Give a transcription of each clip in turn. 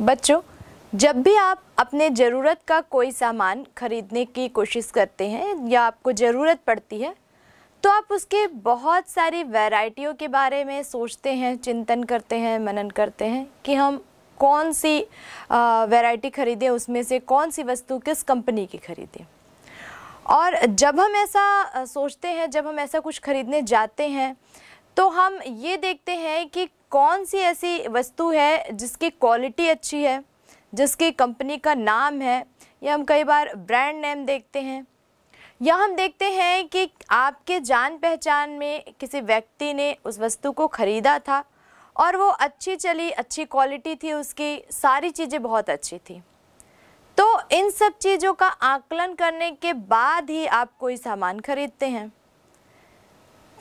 बच्चों जब भी आप अपने ज़रूरत का कोई सामान खरीदने की कोशिश करते हैं या आपको ज़रूरत पड़ती है तो आप उसके बहुत सारी वैरायटियों के बारे में सोचते हैं चिंतन करते हैं मनन करते हैं कि हम कौन सी वैरायटी खरीदें उसमें से कौन सी वस्तु किस कंपनी की खरीदें और जब हम ऐसा सोचते हैं जब हम ऐसा कुछ खरीदने जाते हैं तो हम ये देखते हैं कि कौन सी ऐसी वस्तु है जिसकी क्वालिटी अच्छी है जिसकी कंपनी का नाम है या हम कई बार ब्रांड नेम देखते हैं या हम देखते हैं कि आपके जान पहचान में किसी व्यक्ति ने उस वस्तु को ख़रीदा था और वो अच्छी चली अच्छी क्वालिटी थी उसकी सारी चीज़ें बहुत अच्छी थी तो इन सब चीज़ों का आकलन करने के बाद ही आप कोई सामान खरीदते हैं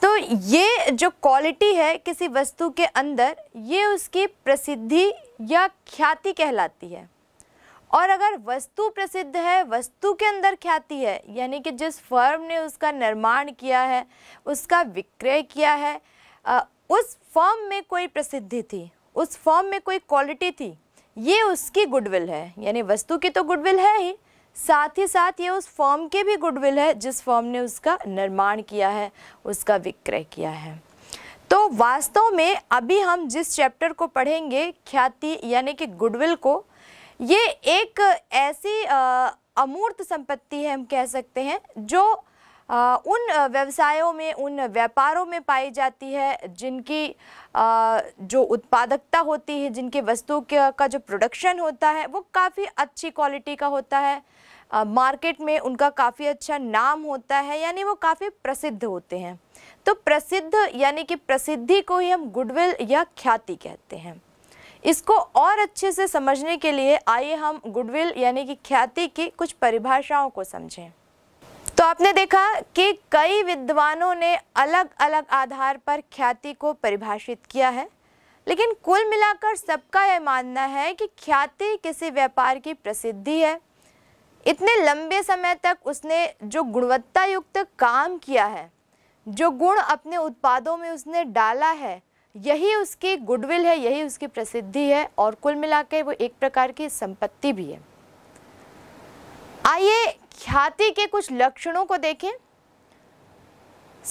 तो ये जो क्वालिटी है किसी वस्तु के अंदर ये उसकी प्रसिद्धि या ख्याति कहलाती है और अगर वस्तु प्रसिद्ध है वस्तु के अंदर ख्याति है यानी कि जिस फर्म ने उसका निर्माण किया है उसका विक्रय किया है उस फर्म में कोई प्रसिद्धि थी उस फर्म में कोई क्वालिटी थी ये उसकी गुडविल है यानी वस्तु की तो गुडविल है ही साथ ही साथ ये उस फॉर्म के भी गुडविल है जिस फॉर्म ने उसका निर्माण किया है उसका विक्रय किया है तो वास्तव में अभी हम जिस चैप्टर को पढ़ेंगे ख्याति यानी कि गुडविल को ये एक ऐसी अमूर्त संपत्ति है हम कह सकते हैं जो आ, उन व्यवसायों में उन व्यापारों में पाई जाती है जिनकी आ, जो उत्पादकता होती है जिनके वस्तु का जो प्रोडक्शन होता है वो काफ़ी अच्छी क्वालिटी का होता है मार्केट में उनका काफ़ी अच्छा नाम होता है यानी वो काफ़ी प्रसिद्ध होते हैं तो प्रसिद्ध यानी कि प्रसिद्धि को ही हम गुडविल या ख्याति कहते हैं इसको और अच्छे से समझने के लिए आइए हम गुडविल यानी कि ख्याति की कुछ परिभाषाओं को समझें तो आपने देखा कि कई विद्वानों ने अलग अलग आधार पर ख्याति को परिभाषित किया है लेकिन कुल मिलाकर सबका यह मानना है कि ख्याति किसी व्यापार की प्रसिद्धि है इतने लंबे समय तक उसने जो गुणवत्ता युक्त काम किया है जो गुण अपने उत्पादों में उसने डाला है यही उसकी गुडविल है यही उसकी प्रसिद्धि है और कुल मिला वो एक प्रकार की संपत्ति भी है आइए ख्याति के कुछ लक्षणों को देखें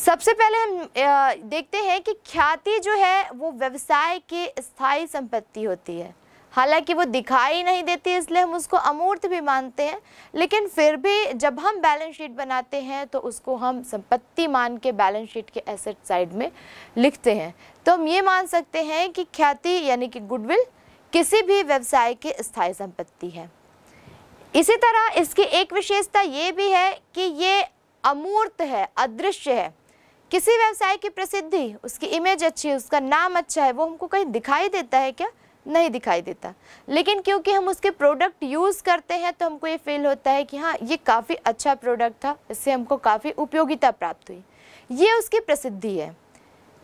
सबसे पहले हम देखते हैं कि ख्याति जो है वो व्यवसाय की स्थायी संपत्ति होती है हालांकि वो दिखाई नहीं देती इसलिए हम उसको अमूर्त भी मानते हैं लेकिन फिर भी जब हम बैलेंस शीट बनाते हैं तो उसको हम संपत्ति मान के बैलेंस शीट के एसेट साइड में लिखते हैं तो हम ये मान सकते हैं कि ख्याति यानी कि गुडविल किसी भी व्यवसाय की स्थायी संपत्ति है इसी तरह इसकी एक विशेषता ये भी है कि ये अमूर्त है अदृश्य है किसी व्यवसाय की प्रसिद्धि उसकी इमेज अच्छी है उसका नाम अच्छा है वो हमको कहीं दिखाई देता है क्या नहीं दिखाई देता लेकिन क्योंकि हम उसके प्रोडक्ट यूज़ करते हैं तो हमको ये फील होता है कि हाँ ये काफ़ी अच्छा प्रोडक्ट था इससे हमको काफ़ी उपयोगिता प्राप्त हुई ये उसकी प्रसिद्धि है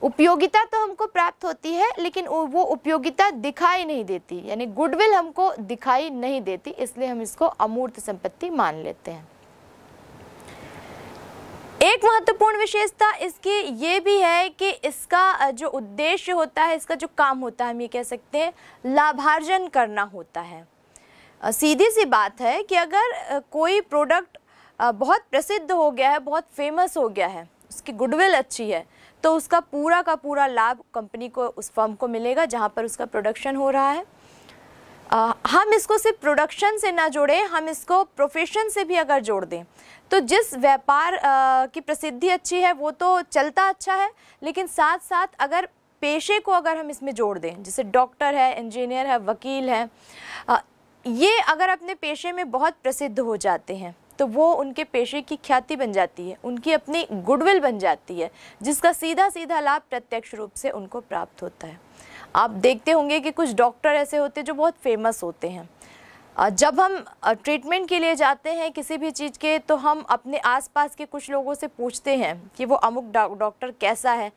उपयोगिता तो हमको प्राप्त होती है लेकिन वो उपयोगिता दिखाई नहीं देती यानी गुडविल हमको दिखाई नहीं देती इसलिए हम इसको अमूर्त संपत्ति मान लेते हैं एक महत्वपूर्ण विशेषता इसकी ये भी है कि इसका जो उद्देश्य होता है इसका जो काम होता है हम ये कह सकते हैं लाभार्जन करना होता है सीधी सी बात है कि अगर कोई प्रोडक्ट बहुत प्रसिद्ध हो गया है बहुत फेमस हो गया है उसकी गुडविल अच्छी है तो उसका पूरा का पूरा लाभ कंपनी को उस फर्म को मिलेगा जहाँ पर उसका प्रोडक्शन हो रहा है आ, हम इसको सिर्फ प्रोडक्शन से ना जोड़ें हम इसको प्रोफेशन से भी अगर जोड़ दें तो जिस व्यापार आ, की प्रसिद्धि अच्छी है वो तो चलता अच्छा है लेकिन साथ साथ अगर पेशे को अगर हम इसमें जोड़ दें जैसे डॉक्टर है इंजीनियर है वकील है आ, ये अगर अपने पेशे में बहुत प्रसिद्ध हो जाते हैं तो वो उनके पेशे की ख्याति बन जाती है उनकी अपनी गुडविल बन जाती है जिसका सीधा सीधा लाभ प्रत्यक्ष रूप से उनको प्राप्त होता है आप देखते होंगे कि कुछ डॉक्टर ऐसे होते हैं जो बहुत फेमस होते हैं जब हम ट्रीटमेंट के लिए जाते हैं किसी भी चीज़ के तो हम अपने आसपास के कुछ लोगों से पूछते हैं कि वो अमुक डॉक्टर कैसा है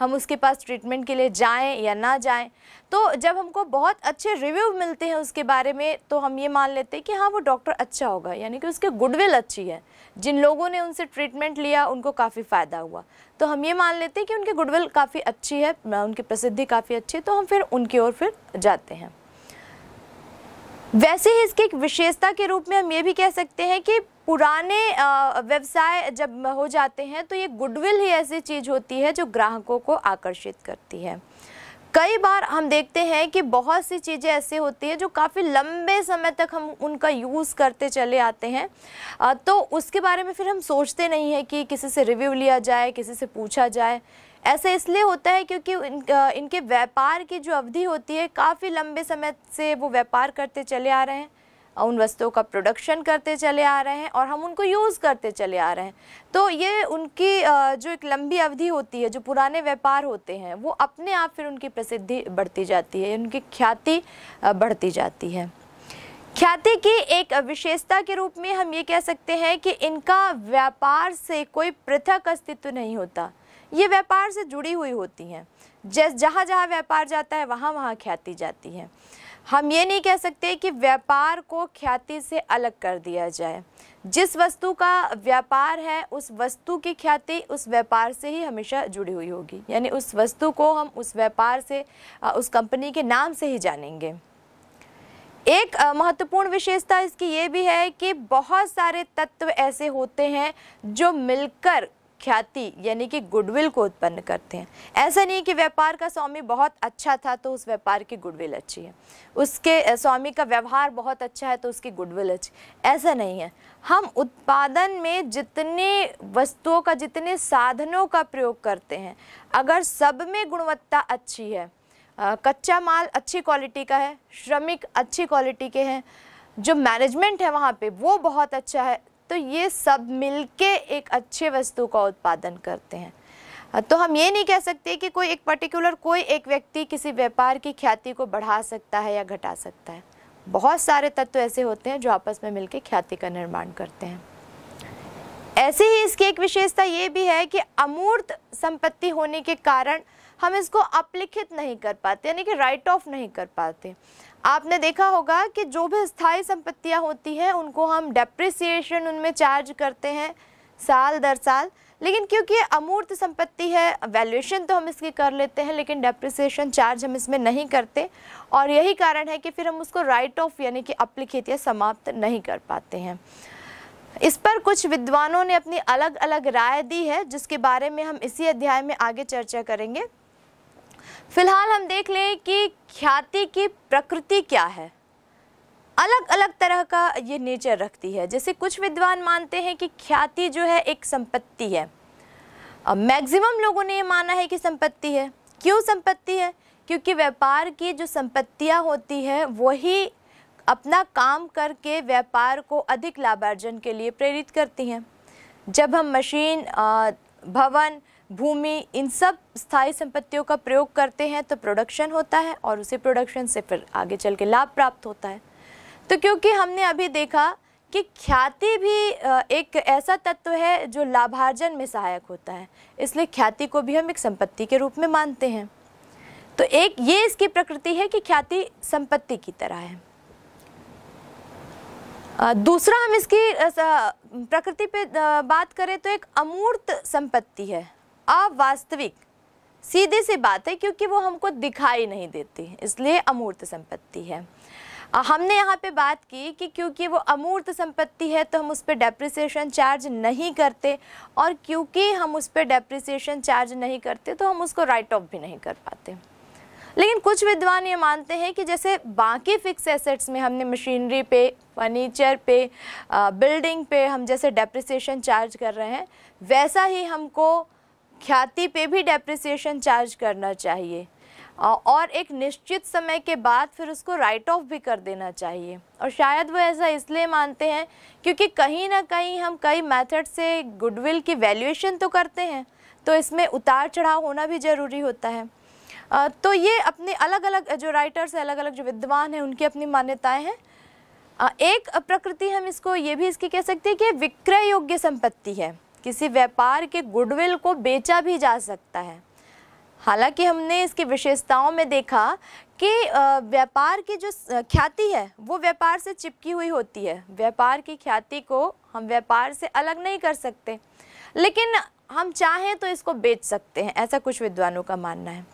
हम उसके पास ट्रीटमेंट के लिए जाएं या ना जाएं तो जब हमको बहुत अच्छे रिव्यू मिलते हैं उसके बारे में तो हम ये मान लेते हैं कि हाँ वो डॉक्टर अच्छा होगा यानी कि उसके गुडविल अच्छी है जिन लोगों ने उनसे ट्रीटमेंट लिया उनको काफ़ी फ़ायदा हुआ तो हम ये मान लेते हैं कि उनकी गुडविल काफ़ी अच्छी है उनकी प्रसिद्धि काफ़ी अच्छी है तो हम फिर उनकी ओर फिर जाते हैं वैसे ही इसकी एक विशेषता के रूप में हम ये भी कह सकते हैं कि पुराने व्यवसाय जब हो जाते हैं तो ये गुडविल ही ऐसी चीज़ होती है जो ग्राहकों को आकर्षित करती है कई बार हम देखते हैं कि बहुत सी चीज़ें ऐसी होती हैं जो काफ़ी लंबे समय तक हम उनका यूज़ करते चले आते हैं तो उसके बारे में फिर हम सोचते नहीं हैं कि किसी से रिव्यू लिया जाए किसी से पूछा जाए ऐसा इसलिए होता है क्योंकि इन, इनके व्यापार की जो अवधि होती है काफ़ी लंबे समय से वो व्यापार करते चले आ रहे हैं उन वस्तुओं का प्रोडक्शन करते चले आ रहे हैं और हम उनको यूज़ करते चले आ रहे हैं तो ये उनकी जो एक लंबी अवधि होती है जो पुराने व्यापार होते हैं वो अपने आप फिर उनकी प्रसिद्धि बढ़ती जाती है उनकी ख्याति बढ़ती जाती है ख्याति की एक विशेषता के रूप में हम ये कह सकते हैं कि इनका व्यापार से कोई पृथक अस्तित्व नहीं होता ये व्यापार से जुड़ी हुई होती हैं जैस जहाँ जहाँ व्यापार जाता है वहाँ वहाँ ख्याति जाती है हम ये नहीं कह सकते कि व्यापार को ख्याति से अलग कर दिया जाए जिस वस्तु का व्यापार है उस वस्तु की ख्याति उस व्यापार से ही हमेशा जुड़ी हुई होगी यानी उस वस्तु को हम उस व्यापार से उस कंपनी के नाम से ही जानेंगे एक महत्वपूर्ण विशेषता इसकी ये भी है कि बहुत सारे तत्व ऐसे होते हैं जो मिलकर ख्याति यानी कि गुडविल को उत्पन्न करते हैं ऐसा नहीं कि व्यापार का स्वामी बहुत अच्छा था तो उस व्यापार की गुडविल अच्छी है उसके स्वामी का व्यवहार बहुत अच्छा है तो उसकी गुडविल अच्छी ऐसा नहीं है हम उत्पादन में जितने वस्तुओं का जितने साधनों का प्रयोग करते हैं अगर सब में गुणवत्ता अच्छी है कच्चा माल अच्छी क्वालिटी का है श्रमिक अच्छी क्वालिटी के हैं जो मैनेजमेंट है वहाँ पे वो बहुत अच्छा है तो ये सब मिलके एक अच्छे वस्तु का उत्पादन करते हैं तो हम ये नहीं कह सकते कि कोई एक पर्टिकुलर कोई एक व्यक्ति किसी व्यापार की ख्याति को बढ़ा सकता है या घटा सकता है बहुत सारे तत्व ऐसे होते हैं जो आपस में मिलकर ख्याति का निर्माण करते हैं ऐसे ही इसकी एक विशेषता ये भी है कि अमूर्त संपत्ति होने के कारण हम इसको अपलिखित नहीं कर पाते यानी कि राइट ऑफ नहीं कर पाते आपने देखा होगा कि जो भी स्थायी संपत्तियां होती हैं उनको हम डेप्रिसिएशन उनमें चार्ज करते हैं साल दर साल लेकिन क्योंकि ये अमूर्त संपत्ति है वैल्यूएशन तो हम इसकी कर लेते हैं लेकिन डेप्रिसिएशन चार्ज हम इसमें नहीं करते और यही कारण है कि फिर हम उसको राइट ऑफ यानी कि अप्लिखित या समाप्त नहीं कर पाते हैं इस पर कुछ विद्वानों ने अपनी अलग अलग राय दी है जिसके बारे में हम इसी अध्याय में आगे चर्चा करेंगे फिलहाल हम देख लें कि ख्याति की प्रकृति क्या है अलग अलग तरह का ये नेचर रखती है जैसे कुछ विद्वान मानते हैं कि ख्याति जो है एक संपत्ति है मैक्सिमम लोगों ने ये माना है कि संपत्ति है क्यों संपत्ति है क्योंकि व्यापार की जो संपत्तियाँ होती हैं वही अपना काम करके व्यापार को अधिक लाभार्जन के लिए प्रेरित करती हैं जब हम मशीन भवन भूमि इन सब स्थायी संपत्तियों का प्रयोग करते हैं तो प्रोडक्शन होता है और उसी प्रोडक्शन से फिर आगे चल के लाभ प्राप्त होता है तो क्योंकि हमने अभी देखा कि ख्याति भी एक ऐसा तत्व है जो लाभार्जन में सहायक होता है इसलिए ख्याति को भी हम एक संपत्ति के रूप में मानते हैं तो एक ये इसकी प्रकृति है कि ख्याति संपत्ति की तरह है दूसरा हम इसकी प्रकृति पे बात करें तो एक अमूर्त संपत्ति है अवास्तविक सीधी सी बात है क्योंकि वो हमको दिखाई नहीं देती इसलिए अमूर्त संपत्ति है हमने यहाँ पे बात की कि क्योंकि वो अमूर्त संपत्ति है तो हम उस पर डेप्रिसिएशन चार्ज नहीं करते और क्योंकि हम उस पर डेप्रिसिएशन चार्ज नहीं करते तो हम उसको राइट ऑफ भी नहीं कर पाते लेकिन कुछ विद्वान ये मानते हैं कि जैसे बाकी फिक्स एसेट्स में हमने मशीनरी पे फर्नीचर पे बिल्डिंग पे हम जैसे डेप्रिसिएशन चार्ज कर रहे हैं वैसा ही हमको ख्याति पे भी डेप्रिसिएशन चार्ज करना चाहिए और एक निश्चित समय के बाद फिर उसको राइट ऑफ भी कर देना चाहिए और शायद वो ऐसा इसलिए मानते हैं क्योंकि कहीं ना कहीं हम कई मेथड से गुडविल की वैल्यूएशन तो करते हैं तो इसमें उतार चढ़ाव होना भी ज़रूरी होता है तो ये अपने अलग अलग जो राइटर्स हैं अलग अलग जो विद्वान हैं उनकी अपनी मान्यताएँ हैं एक प्रकृति हम इसको ये भी इसकी कह सकते हैं कि विक्रय योग्य संपत्ति है किसी व्यापार के गुडविल को बेचा भी जा सकता है हालांकि हमने इसकी विशेषताओं में देखा कि व्यापार की जो ख्याति है वो व्यापार से चिपकी हुई होती है व्यापार की ख्याति को हम व्यापार से अलग नहीं कर सकते लेकिन हम चाहें तो इसको बेच सकते हैं ऐसा कुछ विद्वानों का मानना है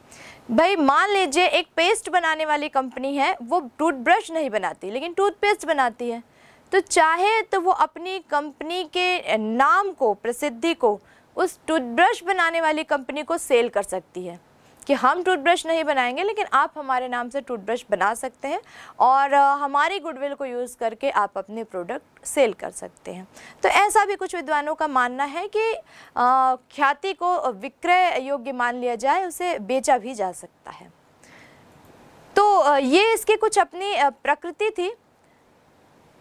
भाई मान लीजिए एक पेस्ट बनाने वाली कंपनी है वो टूथब्रश नहीं बनाती लेकिन टूथपेस्ट बनाती है तो चाहे तो वो अपनी कंपनी के नाम को प्रसिद्धि को उस टूथब्रश बनाने वाली कंपनी को सेल कर सकती है कि हम टूथब्रश नहीं बनाएंगे लेकिन आप हमारे नाम से टूथब्रश बना सकते हैं और हमारी गुडविल को यूज़ करके आप अपने प्रोडक्ट सेल कर सकते हैं तो ऐसा भी कुछ विद्वानों का मानना है कि ख्याति को विक्रय योग्य मान लिया जाए उसे बेचा भी जा सकता है तो ये इसकी कुछ अपनी प्रकृति थी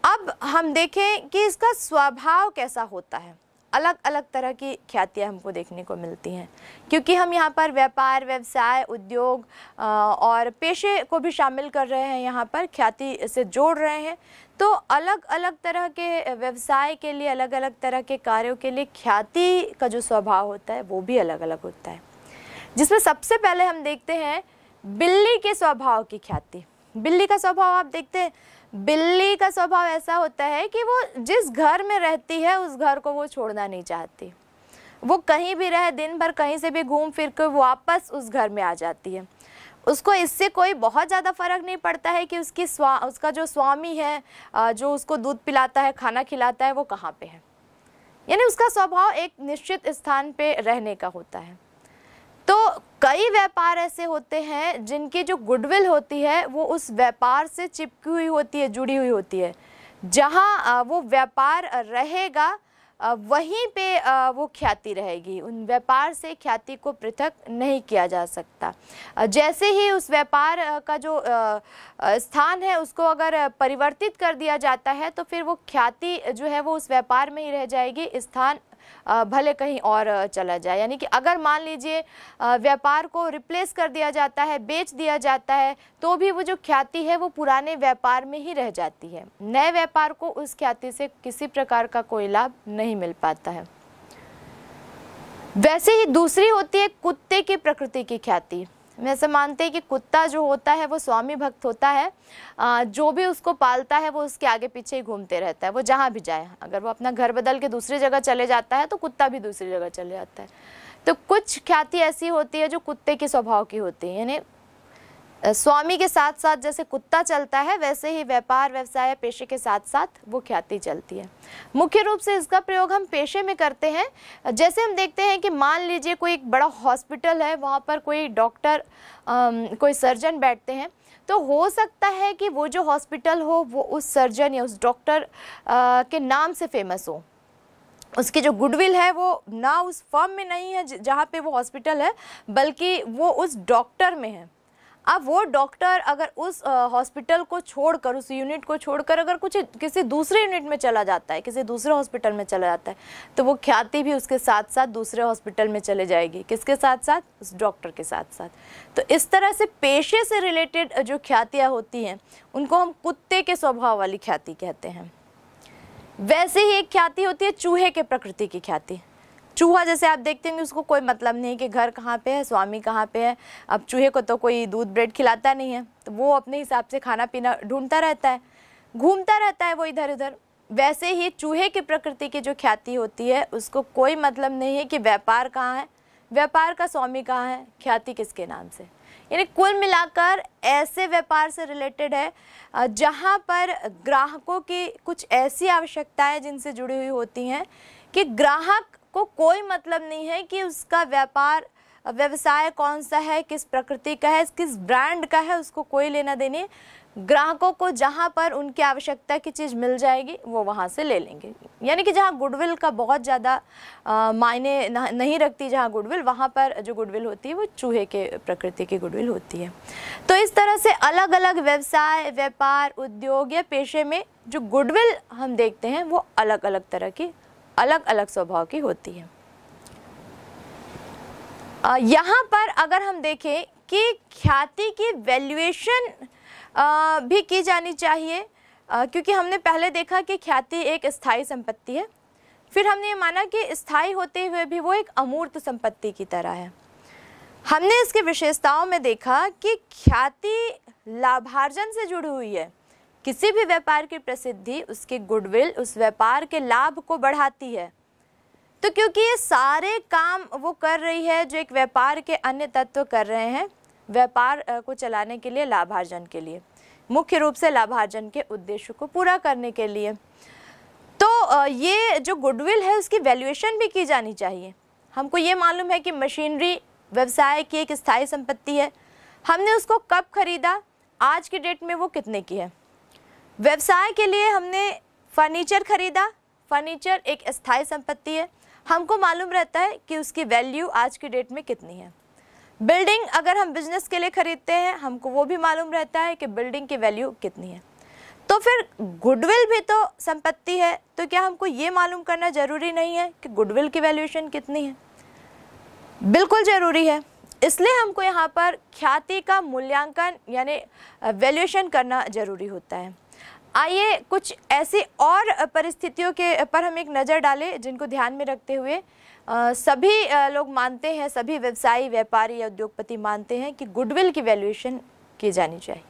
अब हम देखें कि इसका स्वभाव कैसा होता है अलग अलग तरह की ख्यातियाँ हमको देखने को मिलती हैं क्योंकि हम यहाँ पर व्यापार व्यवसाय उद्योग और पेशे को भी शामिल कर रहे हैं यहाँ पर ख्याति से जोड़ रहे हैं तो अलग अलग तरह के व्यवसाय के लिए अलग अलग तरह के कार्यों के लिए ख्याति का जो स्वभाव होता है वो भी अलग अलग होता है जिसमें सबसे पहले हम देखते हैं बिल्ली के स्वभाव की ख्याति बिल्ली का स्वभाव आप देखते हैं बिल्ली का स्वभाव ऐसा होता है कि वो जिस घर में रहती है उस घर को वो छोड़ना नहीं चाहती वो कहीं भी रहे दिन भर कहीं से भी घूम फिर कर वापस उस घर में आ जाती है उसको इससे कोई बहुत ज़्यादा फर्क नहीं पड़ता है कि उसकी स्वा उसका जो स्वामी है जो उसको दूध पिलाता है खाना खिलाता है वो कहाँ पे है यानी उसका स्वभाव एक निश्चित स्थान पे रहने का होता है तो कई व्यापार ऐसे होते हैं जिनकी जो गुडविल होती है वो उस व्यापार से चिपकी हुई होती है जुड़ी हुई होती है जहाँ वो व्यापार रहेगा वहीं पे वो ख्याति रहेगी उन व्यापार से ख्याति को पृथक नहीं किया जा सकता जैसे ही उस व्यापार का जो स्थान है उसको अगर परिवर्तित कर दिया जाता है तो फिर वो ख्याति जो है वो उस व्यापार में ही रह जाएगी स्थान भले कहीं और चला जाए यानी कि अगर मान लीजिए व्यापार को रिप्लेस कर दिया जाता है बेच दिया जाता है तो भी वो जो ख्याति है वो पुराने व्यापार में ही रह जाती है नए व्यापार को उस ख्याति से किसी प्रकार का कोई लाभ नहीं मिल पाता है वैसे ही दूसरी होती है कुत्ते की प्रकृति की ख्याति हम ऐसा मानते हैं कि कुत्ता जो होता है वो स्वामी भक्त होता है जो भी उसको पालता है वो उसके आगे पीछे ही घूमते रहता है वो जहाँ भी जाए अगर वो अपना घर बदल के दूसरी जगह चले जाता है तो कुत्ता भी दूसरी जगह चले जाता है तो कुछ ख्याति ऐसी होती है जो कुत्ते के स्वभाव की होती है यानी स्वामी के साथ साथ जैसे कुत्ता चलता है वैसे ही व्यापार व्यवसाय पेशे के साथ साथ वो ख्याति चलती है मुख्य रूप से इसका प्रयोग हम पेशे में करते हैं जैसे हम देखते हैं कि मान लीजिए कोई एक बड़ा हॉस्पिटल है वहाँ पर कोई डॉक्टर कोई सर्जन बैठते हैं तो हो सकता है कि वो जो हॉस्पिटल हो वो उस सर्जन या उस डॉक्टर के नाम से फेमस हो उसकी जो गुडविल है वो ना उस फर्म में नहीं है जहाँ पे वो हॉस्पिटल है बल्कि वो उस डॉक्टर में है अब वो डॉक्टर अगर उस हॉस्पिटल को छोड़कर उस यूनिट को छोड़कर अगर कुछ किसी दूसरे यूनिट में चला जाता है किसी दूसरे हॉस्पिटल में चला जाता है तो वो ख्याति भी उसके साथ साथ दूसरे हॉस्पिटल में चले जाएगी किसके साथ साथ उस डॉक्टर के साथ साथ तो इस तरह से पेशे से रिलेटेड जो ख्यातियाँ होती हैं उनको हम कुत्ते के स्वभाव वाली ख्याति कहते हैं वैसे ही एक ख्याति होती है चूहे के प्रकृति की ख्याति चूहा जैसे आप देखते होंगे उसको कोई मतलब नहीं कि घर कहाँ पे है स्वामी कहाँ पे है अब चूहे को तो कोई दूध ब्रेड खिलाता नहीं है तो वो अपने हिसाब से खाना पीना ढूंढता रहता है घूमता रहता है वो इधर उधर वैसे ही चूहे की प्रकृति की जो ख्याति होती है उसको कोई मतलब नहीं है कि व्यापार कहाँ है व्यापार का स्वामी कहाँ है ख्याति किसके नाम से यानी कुल मिलाकर ऐसे व्यापार से रिलेटेड है जहाँ पर ग्राहकों की कुछ ऐसी आवश्यकताएं जिनसे जुड़ी हुई होती हैं कि ग्राहक को कोई मतलब नहीं है कि उसका व्यापार व्यवसाय कौन सा है किस प्रकृति का है किस ब्रांड का है उसको कोई लेना देने ग्राहकों को जहाँ पर उनकी आवश्यकता की चीज़ मिल जाएगी वो वहाँ से ले लेंगे यानी कि जहाँ गुडविल का बहुत ज़्यादा मायने नहीं रखती जहाँ गुडविल वहाँ पर जो गुडविल होती है वो चूहे के प्रकृति की गुडविल होती है तो इस तरह से अलग अलग व्यवसाय व्यापार उद्योग या पेशे में जो गुडविल हम देखते हैं वो अलग अलग तरह की अलग अलग स्वभाव की होती है यहाँ पर अगर हम देखें कि ख्याति की वैल्यूएशन भी की जानी चाहिए क्योंकि हमने पहले देखा कि ख्याति एक स्थायी संपत्ति है फिर हमने ये माना कि स्थायी होते हुए भी वो एक अमूर्त संपत्ति की तरह है हमने इसकी विशेषताओं में देखा कि ख्याति लाभार्जन से जुड़ी हुई है किसी भी व्यापार की प्रसिद्धि उसके गुडविल उस व्यापार के लाभ को बढ़ाती है तो क्योंकि ये सारे काम वो कर रही है जो एक व्यापार के अन्य तत्व कर रहे हैं व्यापार को चलाने के लिए लाभार्जन के लिए मुख्य रूप से लाभार्जन के उद्देश्य को पूरा करने के लिए तो ये जो गुडविल है उसकी वैल्यूएशन भी की जानी चाहिए हमको ये मालूम है कि मशीनरी व्यवसाय की एक स्थायी संपत्ति है हमने उसको कब खरीदा आज की डेट में वो कितने की है व्यवसाय के लिए हमने फर्नीचर खरीदा फर्नीचर एक स्थायी संपत्ति है हमको मालूम रहता है कि उसकी वैल्यू आज की डेट में कितनी है बिल्डिंग अगर हम बिजनेस के लिए खरीदते हैं हमको वो भी मालूम रहता है कि बिल्डिंग की वैल्यू कितनी है तो फिर गुडविल भी तो संपत्ति है तो क्या हमको ये मालूम करना ज़रूरी नहीं है कि गुडविल की वैल्यूएशन कितनी है बिल्कुल ज़रूरी है इसलिए हमको यहाँ पर ख्याति का मूल्यांकन यानी वैल्यूएशन करना ज़रूरी होता है आइए कुछ ऐसी और परिस्थितियों के पर हम एक नज़र डालें जिनको ध्यान में रखते हुए आ, सभी लोग मानते हैं सभी व्यवसायी व्यापारी या उद्योगपति मानते हैं कि गुडविल की वैल्यूएशन की जानी चाहिए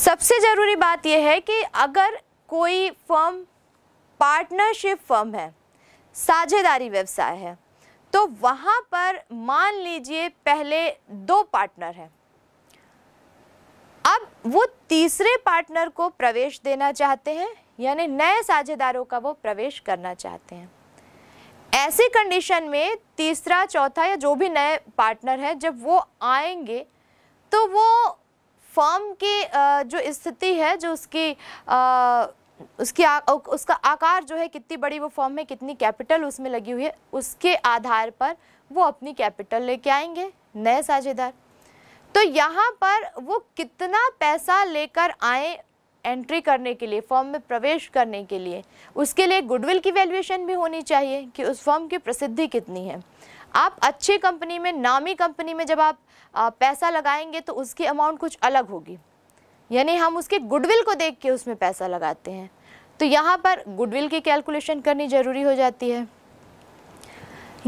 सबसे ज़रूरी बात यह है कि अगर कोई फर्म पार्टनरशिप फर्म है साझेदारी व्यवसाय है तो वहाँ पर मान लीजिए पहले दो पार्टनर हैं अब वो तीसरे पार्टनर को प्रवेश देना चाहते हैं यानी नए साझेदारों का वो प्रवेश करना चाहते हैं ऐसी कंडीशन में तीसरा चौथा या जो भी नए पार्टनर है जब वो आएंगे तो वो फॉर्म की जो स्थिति है जो उसकी उसकी आ, उसका आकार जो है कितनी बड़ी वो फॉर्म है कितनी कैपिटल उसमें लगी हुई है उसके आधार पर वो अपनी कैपिटल लेके आएंगे नए साझेदार तो यहाँ पर वो कितना पैसा लेकर आए एंट्री करने के लिए फॉर्म में प्रवेश करने के लिए उसके लिए गुडविल की वैल्यूएशन भी होनी चाहिए कि उस फॉर्म की प्रसिद्धि कितनी है आप अच्छी कंपनी में नामी कंपनी में जब आप पैसा लगाएंगे तो उसकी अमाउंट कुछ अलग होगी यानी हम उसके गुडविल को देख के उसमें पैसा लगाते हैं तो यहाँ पर गुडविल की कैलकुलेशन करनी ज़रूरी हो जाती है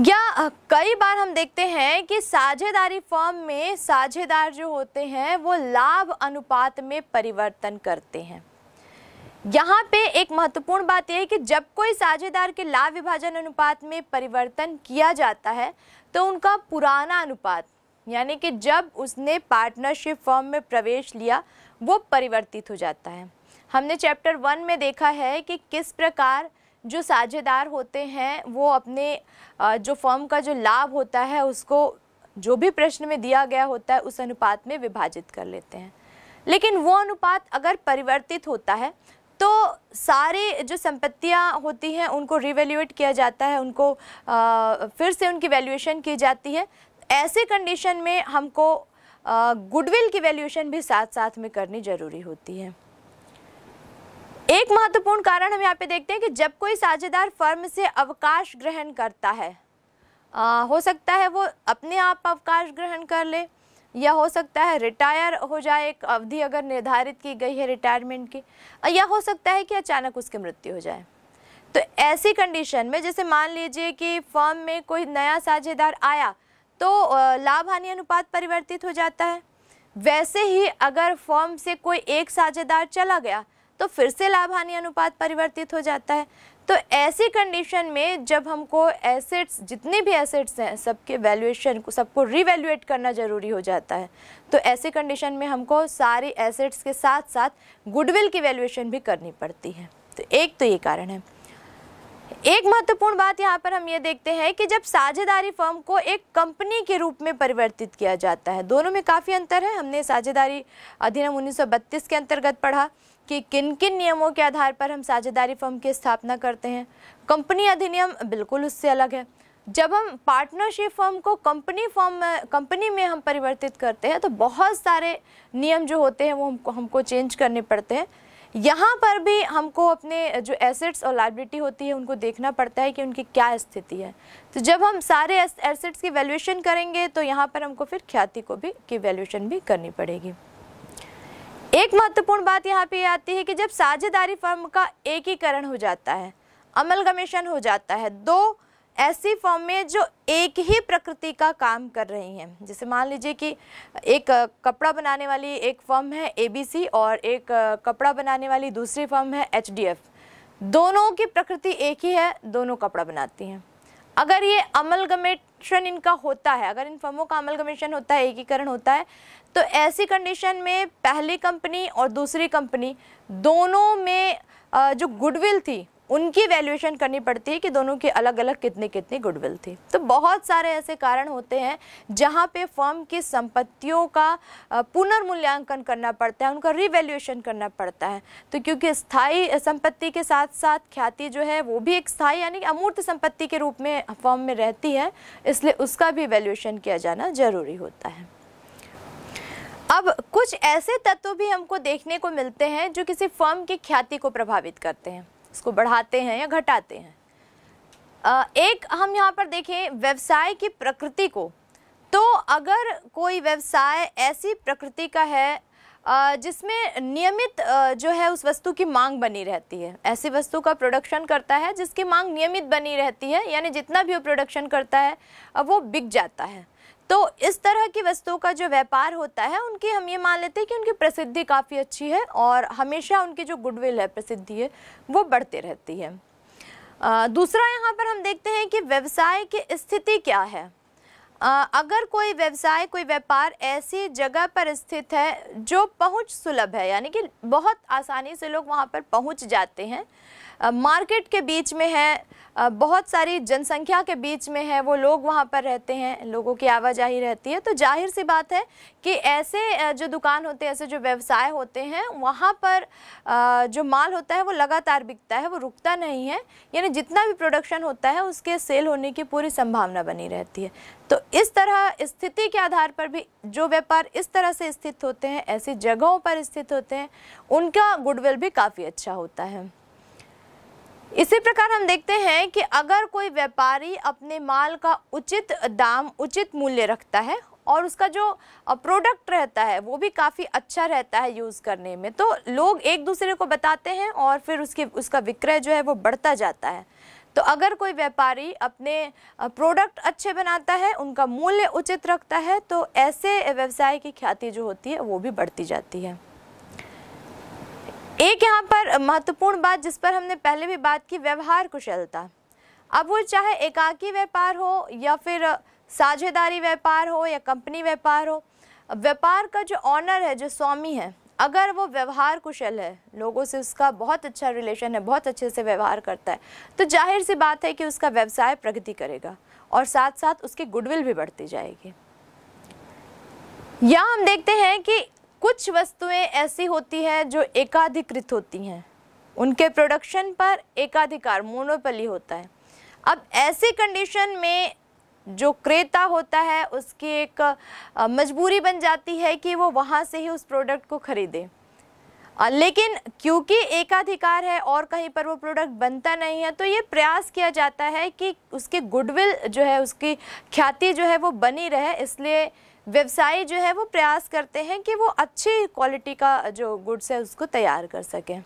या कई बार हम देखते हैं कि साझेदारी फॉर्म में साझेदार जो होते हैं वो लाभ अनुपात में परिवर्तन करते हैं यहाँ पे एक महत्वपूर्ण बात यह है कि जब कोई साझेदार के लाभ विभाजन अनुपात में परिवर्तन किया जाता है तो उनका पुराना अनुपात यानी कि जब उसने पार्टनरशिप फॉर्म में प्रवेश लिया वो परिवर्तित हो जाता है हमने चैप्टर वन में देखा है कि किस प्रकार जो साझेदार होते हैं वो अपने जो फर्म का जो लाभ होता है उसको जो भी प्रश्न में दिया गया होता है उस अनुपात में विभाजित कर लेते हैं लेकिन वो अनुपात अगर परिवर्तित होता है तो सारे जो संपत्तियां होती हैं उनको रिवेल्यूएट किया जाता है उनको आ, फिर से उनकी वैल्यूएशन की जाती है ऐसे कंडीशन में हमको गुडविल की वैल्यूएशन भी साथ साथ में करनी ज़रूरी होती है एक महत्वपूर्ण कारण हम यहाँ पे देखते हैं कि जब कोई साझेदार फर्म से अवकाश ग्रहण करता है आ, हो सकता है वो अपने आप अवकाश ग्रहण कर ले या हो सकता है रिटायर हो जाए एक अवधि अगर निर्धारित की गई है रिटायरमेंट की या हो सकता है कि अचानक उसकी मृत्यु हो जाए तो ऐसी कंडीशन में जैसे मान लीजिए कि फर्म में कोई नया साझेदार आया तो लाभ हानि अनुपात परिवर्तित हो जाता है वैसे ही अगर फर्म से कोई एक साझेदार चला गया तो फिर से लाभ हानि अनुपात परिवर्तित हो जाता है तो ऐसी कंडीशन में जब हमको एसेट्स जितने भी एसेट्स हैं सबके वैल्यूएशन को सबको रिवैल्यूएट करना ज़रूरी हो जाता है तो ऐसी कंडीशन में हमको सारी एसेट्स के साथ साथ गुडविल की वैल्यूएशन भी करनी पड़ती है तो एक तो ये कारण है एक महत्वपूर्ण बात यहाँ पर हम ये देखते हैं कि जब साझेदारी फर्म को एक कंपनी के रूप में परिवर्तित किया जाता है दोनों में काफ़ी अंतर है हमने साझेदारी अधिनियम उन्नीस के अंतर्गत पढ़ा कि किन किन नियमों के आधार पर हम साझेदारी फर्म की स्थापना करते हैं कंपनी अधिनियम बिल्कुल उससे अलग है जब हम पार्टनरशिप फर्म को कंपनी फर्म कंपनी में हम परिवर्तित करते हैं तो बहुत सारे नियम जो होते हैं वो हमको हमको चेंज करने पड़ते हैं यहाँ पर भी हमको अपने जो एसेट्स और लाइबिलिटी होती है उनको देखना पड़ता है कि उनकी क्या स्थिति है तो जब हम सारे एसेट्स की वैल्यूएशन करेंगे तो यहाँ पर हमको फिर ख्याति को भी की वैल्यूएशन भी करनी पड़ेगी एक महत्वपूर्ण बात यहाँ पे आती है कि जब साझेदारी फर्म का एकीकरण हो जाता है अमल कमीशन हो जाता है दो ऐसी फर्म में जो एक ही प्रकृति का काम कर रही हैं जैसे मान लीजिए कि एक कपड़ा बनाने वाली एक फर्म है एबीसी और एक कपड़ा बनाने वाली दूसरी फर्म है एचडीएफ दोनों की प्रकृति एक ही है दोनों कपड़ा बनाती हैं अगर ये अमलगमेट एक्शन इनका होता है अगर इन फर्मों का अमल कमीशन होता है एकीकरण होता है तो ऐसी कंडीशन में पहली कंपनी और दूसरी कंपनी दोनों में जो गुडविल थी उनकी वैल्यूएशन करनी पड़ती है कि दोनों के अलग अलग कितने कितने गुडविल थे तो बहुत सारे ऐसे कारण होते हैं जहाँ पे फर्म की संपत्तियों का पुनर्मूल्यांकन करना पड़ता है उनका रिवैल्यूएशन करना पड़ता है तो क्योंकि स्थायी संपत्ति के साथ साथ ख्याति जो है वो भी एक स्थायी यानी कि अमूर्त संपत्ति के रूप में फर्म में रहती है इसलिए उसका भी वैल्यूएशन किया जाना ज़रूरी होता है अब कुछ ऐसे तत्व भी हमको देखने को मिलते हैं जो किसी फर्म की ख्याति को प्रभावित करते हैं इसको बढ़ाते हैं या घटाते हैं एक हम यहाँ पर देखें व्यवसाय की प्रकृति को तो अगर कोई व्यवसाय ऐसी प्रकृति का है जिसमें नियमित जो है उस वस्तु की मांग बनी रहती है ऐसी वस्तु का प्रोडक्शन करता है जिसकी मांग नियमित बनी रहती है यानी जितना भी वो प्रोडक्शन करता है वो बिक जाता है तो इस तरह की वस्तुओं का जो व्यापार होता है उनकी हम ये मान लेते हैं कि उनकी प्रसिद्धि काफ़ी अच्छी है और हमेशा उनकी जो गुडविल है प्रसिद्धि है वो बढ़ती रहती है आ, दूसरा यहाँ पर हम देखते हैं कि व्यवसाय की स्थिति क्या है आ, अगर कोई व्यवसाय कोई व्यापार ऐसी जगह पर स्थित है जो पहुंच सुलभ है यानी कि बहुत आसानी से लोग वहाँ पर पहुंच जाते हैं आ, मार्केट के बीच में है बहुत सारी जनसंख्या के बीच में है वो लोग वहाँ पर रहते हैं लोगों की आवाजाही रहती है तो जाहिर सी बात है कि ऐसे जो दुकान होते हैं ऐसे जो व्यवसाय होते हैं वहाँ पर जो माल होता है वो लगातार बिकता है वो रुकता नहीं है यानी जितना भी प्रोडक्शन होता है उसके सेल होने की पूरी संभावना बनी रहती है तो इस तरह स्थिति के आधार पर भी जो व्यापार इस तरह से स्थित होते हैं ऐसी जगहों पर स्थित होते हैं उनका गुडविल भी काफ़ी अच्छा होता है इसी प्रकार हम देखते हैं कि अगर कोई व्यापारी अपने माल का उचित दाम उचित मूल्य रखता है और उसका जो प्रोडक्ट रहता है वो भी काफ़ी अच्छा रहता है यूज़ करने में तो लोग एक दूसरे को बताते हैं और फिर उसकी उसका विक्रय जो है वो बढ़ता जाता है तो अगर कोई व्यापारी अपने प्रोडक्ट अच्छे बनाता है उनका मूल्य उचित रखता है तो ऐसे व्यवसाय की ख्याति जो होती है वो भी बढ़ती जाती है एक यहाँ पर महत्वपूर्ण बात जिस पर हमने पहले भी बात की व्यवहार कुशलता अब वो चाहे एकाकी व्यापार हो या फिर साझेदारी व्यापार हो या कंपनी व्यापार हो व्यापार का जो ऑनर है जो स्वामी है अगर वो व्यवहार कुशल है लोगों से उसका बहुत अच्छा रिलेशन है बहुत अच्छे से व्यवहार करता है तो जाहिर सी बात है कि उसका व्यवसाय प्रगति करेगा और साथ साथ उसकी गुडविल भी बढ़ती जाएगी या हम देखते हैं कि कुछ वस्तुएं ऐसी होती हैं जो एकाधिकृत होती हैं उनके प्रोडक्शन पर एकाधिकार मोनोपली होता है अब ऐसी कंडीशन में जो क्रेता होता है उसकी एक मजबूरी बन जाती है कि वो वहाँ से ही उस प्रोडक्ट को ख़रीदे लेकिन क्योंकि एकाधिकार है और कहीं पर वो प्रोडक्ट बनता नहीं है तो ये प्रयास किया जाता है कि उसकी गुडविल जो है उसकी ख्याति जो है वो बनी रहे इसलिए व्यवसायी जो है वो प्रयास करते हैं कि वो अच्छी क्वालिटी का जो गुड्स है उसको तैयार कर सकें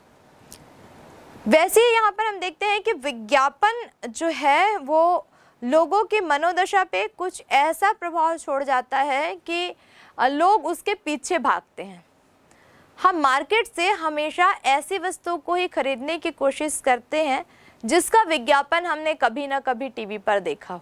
वैसे ही यहाँ पर हम देखते हैं कि विज्ञापन जो है वो लोगों की मनोदशा पे कुछ ऐसा प्रभाव छोड़ जाता है कि लोग उसके पीछे भागते हैं हम मार्केट से हमेशा ऐसी वस्तुओं को ही खरीदने की कोशिश करते हैं जिसका विज्ञापन हमने कभी ना कभी टीवी पर देखा हो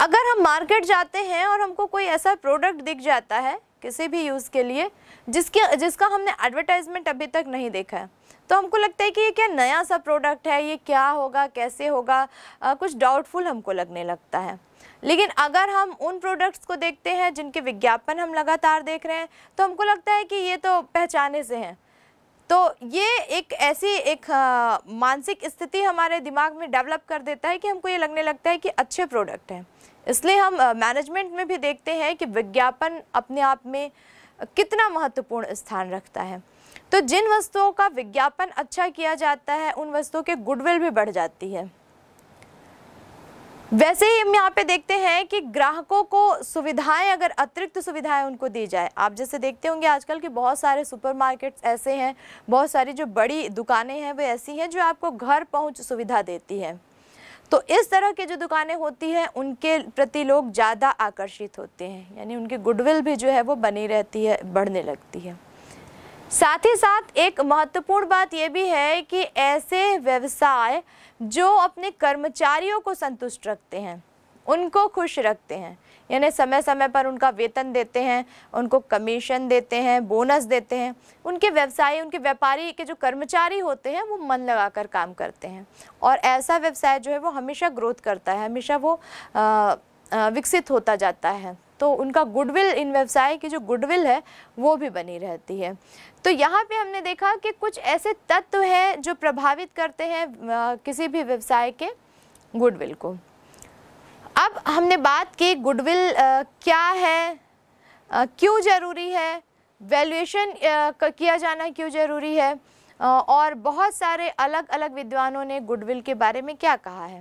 अगर हम मार्केट जाते हैं और हमको कोई ऐसा प्रोडक्ट दिख जाता है किसी भी यूज़ के लिए जिसके जिसका हमने एडवर्टाइजमेंट अभी तक नहीं देखा है तो हमको लगता है कि ये क्या नया सा प्रोडक्ट है ये क्या होगा कैसे होगा आ, कुछ डाउटफुल हमको लगने लगता है लेकिन अगर हम उन प्रोडक्ट्स को देखते हैं जिनके विज्ञापन हम लगातार देख रहे हैं तो हमको लगता है कि ये तो पहचाने से हैं तो ये एक ऐसी एक मानसिक स्थिति हमारे दिमाग में डेवलप कर देता है कि हमको ये लगने लगता है कि अच्छे प्रोडक्ट हैं इसलिए हम मैनेजमेंट में भी देखते हैं कि विज्ञापन अपने आप में कितना महत्वपूर्ण स्थान रखता है तो जिन वस्तुओं का विज्ञापन अच्छा किया जाता है उन वस्तुओं के गुडविल भी बढ़ जाती है वैसे ही हम यहाँ पे देखते हैं कि ग्राहकों को सुविधाएं अगर अतिरिक्त सुविधाएं उनको दी जाए आप जैसे देखते होंगे आजकल के बहुत सारे सुपरमार्केट्स ऐसे हैं बहुत सारी जो बड़ी दुकानें हैं वे ऐसी हैं जो आपको घर पहुँच सुविधा देती हैं तो इस तरह के जो दुकानें होती हैं उनके प्रति लोग ज़्यादा आकर्षित होते हैं यानी उनकी गुडविल भी जो है वो बनी रहती है बढ़ने लगती है साथ ही साथ एक महत्वपूर्ण बात यह भी है कि ऐसे व्यवसाय जो अपने कर्मचारियों को संतुष्ट रखते हैं उनको खुश रखते हैं यानी समय समय पर उनका वेतन देते हैं उनको कमीशन देते हैं बोनस देते हैं उनके व्यवसायी उनके व्यापारी के जो कर्मचारी होते हैं वो मन लगा कर काम करते हैं और ऐसा व्यवसाय जो है वो हमेशा ग्रोथ करता है हमेशा वो विकसित होता जाता है तो उनका गुडविल इन व्यवसाय की जो गुडविल है वो भी बनी रहती है तो यहाँ पे हमने देखा कि कुछ ऐसे तत्व हैं जो प्रभावित करते हैं किसी भी व्यवसाय के गुडविल को अब हमने बात की गुडविल क्या है क्यों ज़रूरी है वैल्यूएशन किया जाना क्यों ज़रूरी है और बहुत सारे अलग अलग विद्वानों ने गुडविल के बारे में क्या कहा है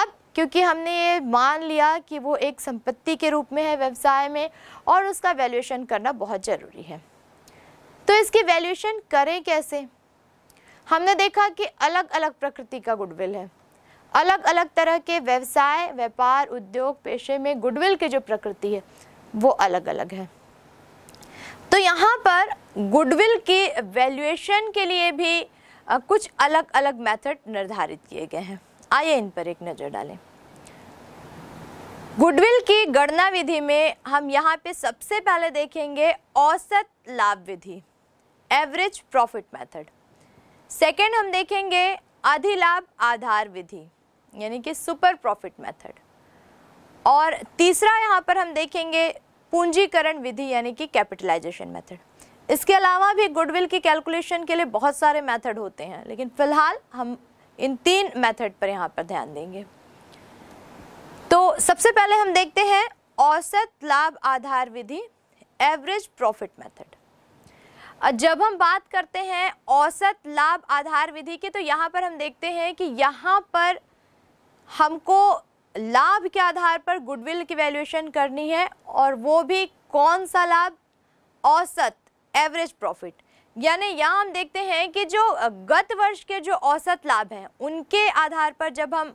अब क्योंकि हमने ये मान लिया कि वो एक संपत्ति के रूप में है व्यवसाय में और उसका वैल्यूएशन करना बहुत ज़रूरी है तो इसकी वैल्यूएशन करें कैसे हमने देखा कि अलग अलग प्रकृति का गुडविल है अलग अलग तरह के व्यवसाय व्यापार उद्योग पेशे में गुडविल की जो प्रकृति है वो अलग अलग है तो यहाँ पर गुडविल की वैल्यूएशन के लिए भी कुछ अलग अलग मेथड निर्धारित किए गए हैं आइए इन पर एक नज़र डालें गुडविल की गणना विधि में हम यहाँ पे सबसे पहले देखेंगे औसत लाभ विधि एवरेज प्रॉफिट मेथड सेकंड हम देखेंगे अधिलाभ आधार विधि यानी कि सुपर प्रॉफिट मेथड और तीसरा यहाँ पर हम देखेंगे पूंजीकरण विधि यानी कि कैपिटलाइजेशन मेथड इसके अलावा भी गुडविल की कैलकुलेशन के लिए बहुत सारे मेथड होते हैं लेकिन फिलहाल हम इन तीन मेथड पर यहाँ पर ध्यान देंगे तो सबसे पहले हम देखते हैं औसत लाभ आधार विधि एवरेज प्रॉफिट मेथड जब हम बात करते हैं औसत लाभ आधार विधि की तो यहाँ पर हम देखते हैं कि यहाँ पर हमको लाभ के आधार पर गुडविल की वैल्यूएशन करनी है और वो भी कौन सा लाभ औसत एवरेज प्रॉफिट यानी यहाँ हम देखते हैं कि जो गत वर्ष के जो औसत लाभ हैं उनके आधार पर जब हम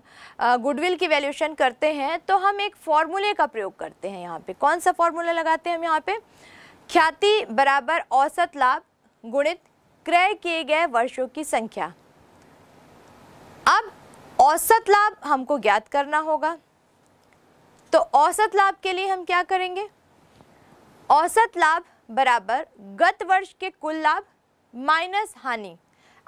गुडविल की वैल्यूएशन करते हैं तो हम एक फॉर्मूले का प्रयोग करते हैं यहाँ पे कौन सा फॉर्मूला लगाते हैं हम यहाँ पे ख्याति बराबर औसत लाभ गुणित क्रय किए गए वर्षों की संख्या अब औसत लाभ हमको ज्ञात करना होगा तो औसत लाभ के लिए हम क्या करेंगे औसत लाभ बराबर गत वर्ष के कुल लाभ माइनस हानि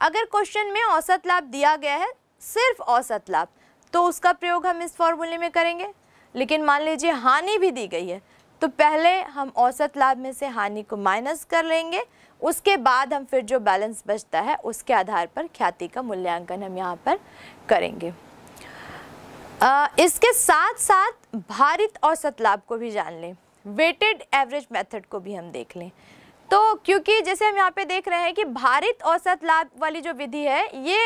अगर क्वेश्चन में औसत लाभ दिया गया है सिर्फ औसत लाभ तो उसका प्रयोग हम इस फॉर्मूले में करेंगे लेकिन मान लीजिए हानि भी दी गई है तो पहले हम औसत लाभ में से हानि को माइनस कर लेंगे उसके बाद हम फिर जो बैलेंस बचता है उसके आधार पर ख्याति का मूल्यांकन हम यहाँ पर करेंगे आ, इसके साथ साथ भारित औसत लाभ को भी जान लें वेटेड एवरेज मेथड को भी हम देख लें तो क्योंकि जैसे हम यहाँ पे देख रहे हैं कि भारित औसत लाभ वाली जो विधि है ये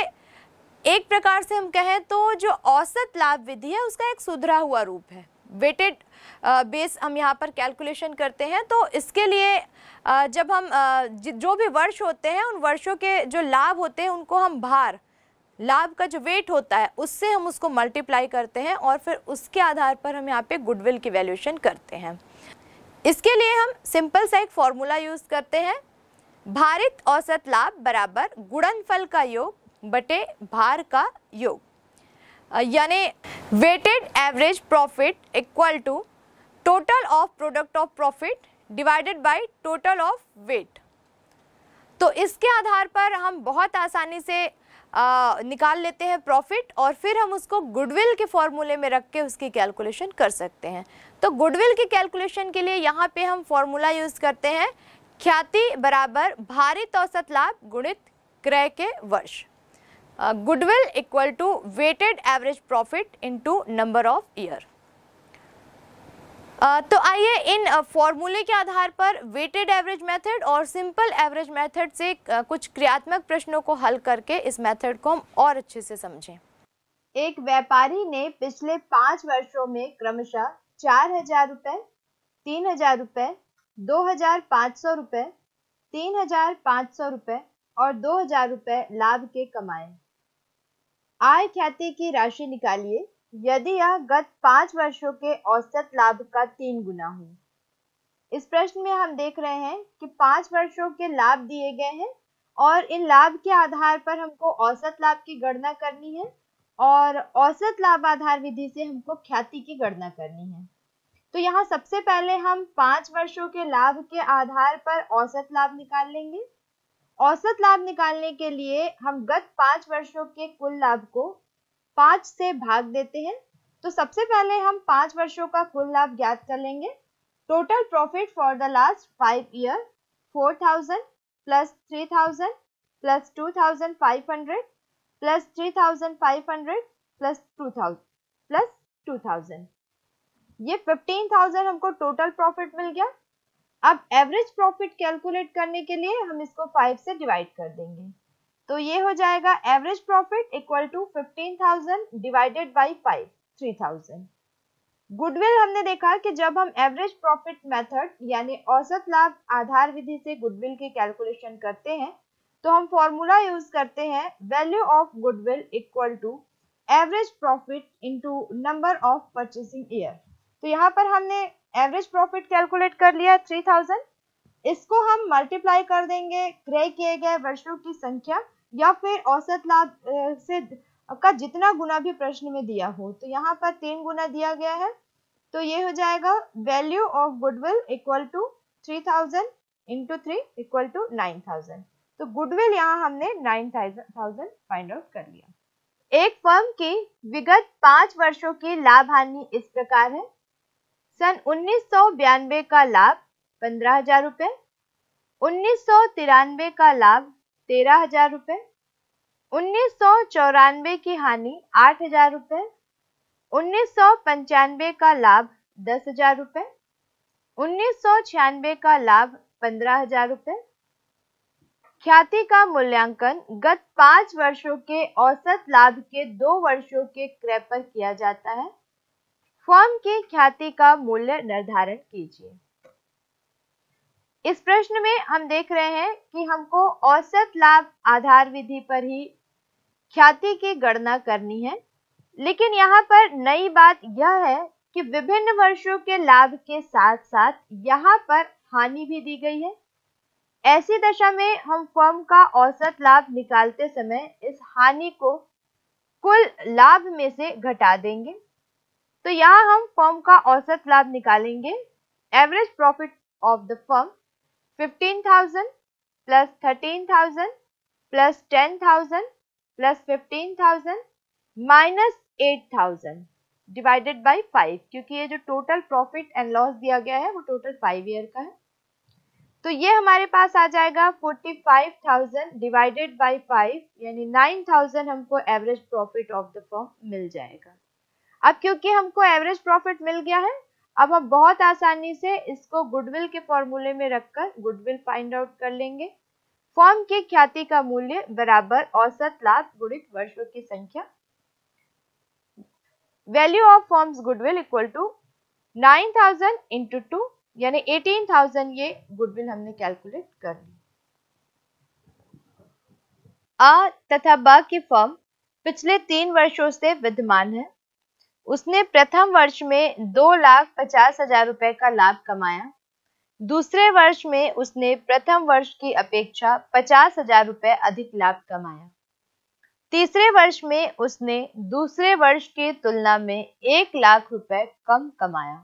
एक प्रकार से हम कहें तो जो औसत लाभ विधि है उसका एक सुधरा हुआ रूप है वेटेड बेस हम यहाँ पर कैलकुलेशन करते हैं तो इसके लिए जब हम जो भी वर्ष होते हैं उन वर्षों के जो लाभ होते हैं उनको हम भार लाभ का जो वेट होता है उससे हम उसको मल्टीप्लाई करते हैं और फिर उसके आधार पर हम यहाँ पे गुडविल की वैल्यूशन करते हैं इसके लिए हम सिंपल सा एक फॉर्मूला यूज़ करते हैं भारित औसत लाभ बराबर गुणनफल का योग बटे भार का योग यानी weighted average profit equal to total of product of profit divided by total of weight तो इसके आधार पर हम बहुत आसानी से आ, निकाल लेते हैं प्रॉफिट और फिर हम उसको गुडविल के फॉर्मूले में रख के उसकी कैलकुलेशन कर सकते हैं तो गुडविल की कैलकुलेशन के लिए यहाँ पे हम फॉर्मूला यूज़ करते हैं ख्याति बराबर भारित औसत लाभ गुणित क्रय के वर्ष goodwill equal to weighted average profit into number of year तो आइए इन फॉर्मूले के आधार पर वेटेड एवरेज मेथड और सिंपल एवरेज मेथड से कुछ क्रियात्मक प्रश्नों को हल करके इस मेथड को हम और अच्छे से समझें एक व्यापारी ने पिछले पाँच वर्षों में क्रमशः चार हजार रुपये तीन हजार रुपये दो हजार पाँच सौ रुपये तीन हजार पाँच सौ रुपये और दो हजार रुपये लाभ के कमाए आय ख्याति की राशि निकालिए यदि यह गत पांच वर्षों के औसत लाभ का तीन गुना हो इस प्रश्न में हम देख रहे हैं कि पांच वर्षों के लाभ दिए गए हैं और इन लाभ के आधार पर हमको औसत लाभ की गणना करनी है और औसत लाभ आधार विधि से हमको ख्याति की गणना करनी है तो यहाँ सबसे पहले हम पांच वर्षों के लाभ के आधार पर औसत लाभ निकाल लेंगे औसत लाभ निकालने के लिए हम गत पांच वर्षों के कुल लाभ को पांच से भाग देते हैं तो सबसे पहले हम पांच वर्षों का कुल लाभ ज्ञात कर लेंगे total profit for the last five year four thousand plus three thousand plus two thousand five hundred plus three thousand five hundred plus two thousand plus two thousand ये फिफ्टीन थाउजेंड हमको टोटल प्रॉफिट मिल गया अब average profit calculate करने के लिए हम इसको फाइव से डिवाइड कर देंगे तो ये हो जाएगा average profit equal to fifteen thousand divided by five three thousand goodwill हमने देखा कि जब हम एवरेज प्रॉफिट मेथड यानी औसत लाभ आधार विधि से गुडविल की कैलकुलेशन करते हैं तो हम फॉर्मूला यूज करते हैं value of goodwill equal to average profit into number of purchasing year तो यहाँ पर हमने एवरेज प्रॉफिट कैलकुलेट कर लिया थ्री थाउजेंड इसको हम मल्टीप्लाई कर देंगे क्रय किए गए वर्षों की संख्या या फिर औसत लाभ से का जितना गुना भी प्रश्न में दिया हो तो यहाँ पर तीन गुना दिया गया है तो ये हो जाएगा value of goodwill equal to three thousand into three equal to nine thousand तो गुडविल यहाँ हमने नाइन थाउजेंड फाइंड आउट कर लिया एक फर्म की विगत पांच वर्षों की लाभ हानि इस प्रकार है सन उन्नीस का लाभ पंद्रह हजार रुपए उन्नीस का लाभ तेरह हजार रुपये उन्नीस सौ चौरानवे की हानि आठ हजार रुपये उन्नीस सौ पंचानवे का लाभ दस हजार रुपये उन्नीस सौ छियानवे का लाभ पंद्रह हजार रुपये ख्याति का मूल्यांकन गत पांच वर्षों के औसत लाभ के दो वर्षों के क्रय पर किया जाता है फर्म की ख्याति का मूल्य निर्धारण कीजिए इस प्रश्न में हम देख रहे हैं कि हमको औसत लाभ आधार विधि पर ही ख्याति की गणना करनी है लेकिन यहाँ पर नई बात यह है कि विभिन्न वर्षों के लाभ के साथ साथ यहाँ पर हानि भी दी गई है ऐसी दशा में हम फर्म का औसत लाभ निकालते समय इस हानि को कुल लाभ में से घटा देंगे तो यहाँ हम फर्म का औसत लाभ निकालेंगे average profit of the firm fifteen thousand plus thirteen thousand plus ten thousand plus fifteen thousand minus eight thousand divided by five क्योंकि ये जो टोटल प्रॉफिट एंड लॉस दिया गया है वो टोटल फाइव ईयर का है तो ये हमारे पास आ जाएगा forty five thousand divided by five यानी नाइन थाउजेंड हमको average profit of the firm मिल जाएगा अब क्योंकि हमको एवरेज प्रॉफिट मिल गया है अब हम बहुत आसानी से इसको गुडविल के फॉर्मूले में रखकर गुडविल फाइंड आउट कर लेंगे फॉर्म की ख्याति का मूल्य बराबर औसत लाभ गुणित वर्षों की संख्या value of firm's goodwill equal to 9000 thousand into two यानी थाउजेंड ये गुडविल हमने कैलकुलेट कर ली आ तथा ब के फॉर्म पिछले तीन वर्षों से विद्यमान है उसने प्रथम वर्ष में दो लाख पचास हजार रुपए का लाभ कमाया दूसरे वर्ष में उसने प्रथम वर्ष की अपेक्षा पचास हजार रुपए अधिक लाभ कमाया तीसरे वर्ष में उसने दूसरे वर्ष की तुलना में एक लाख रुपए कम कमाया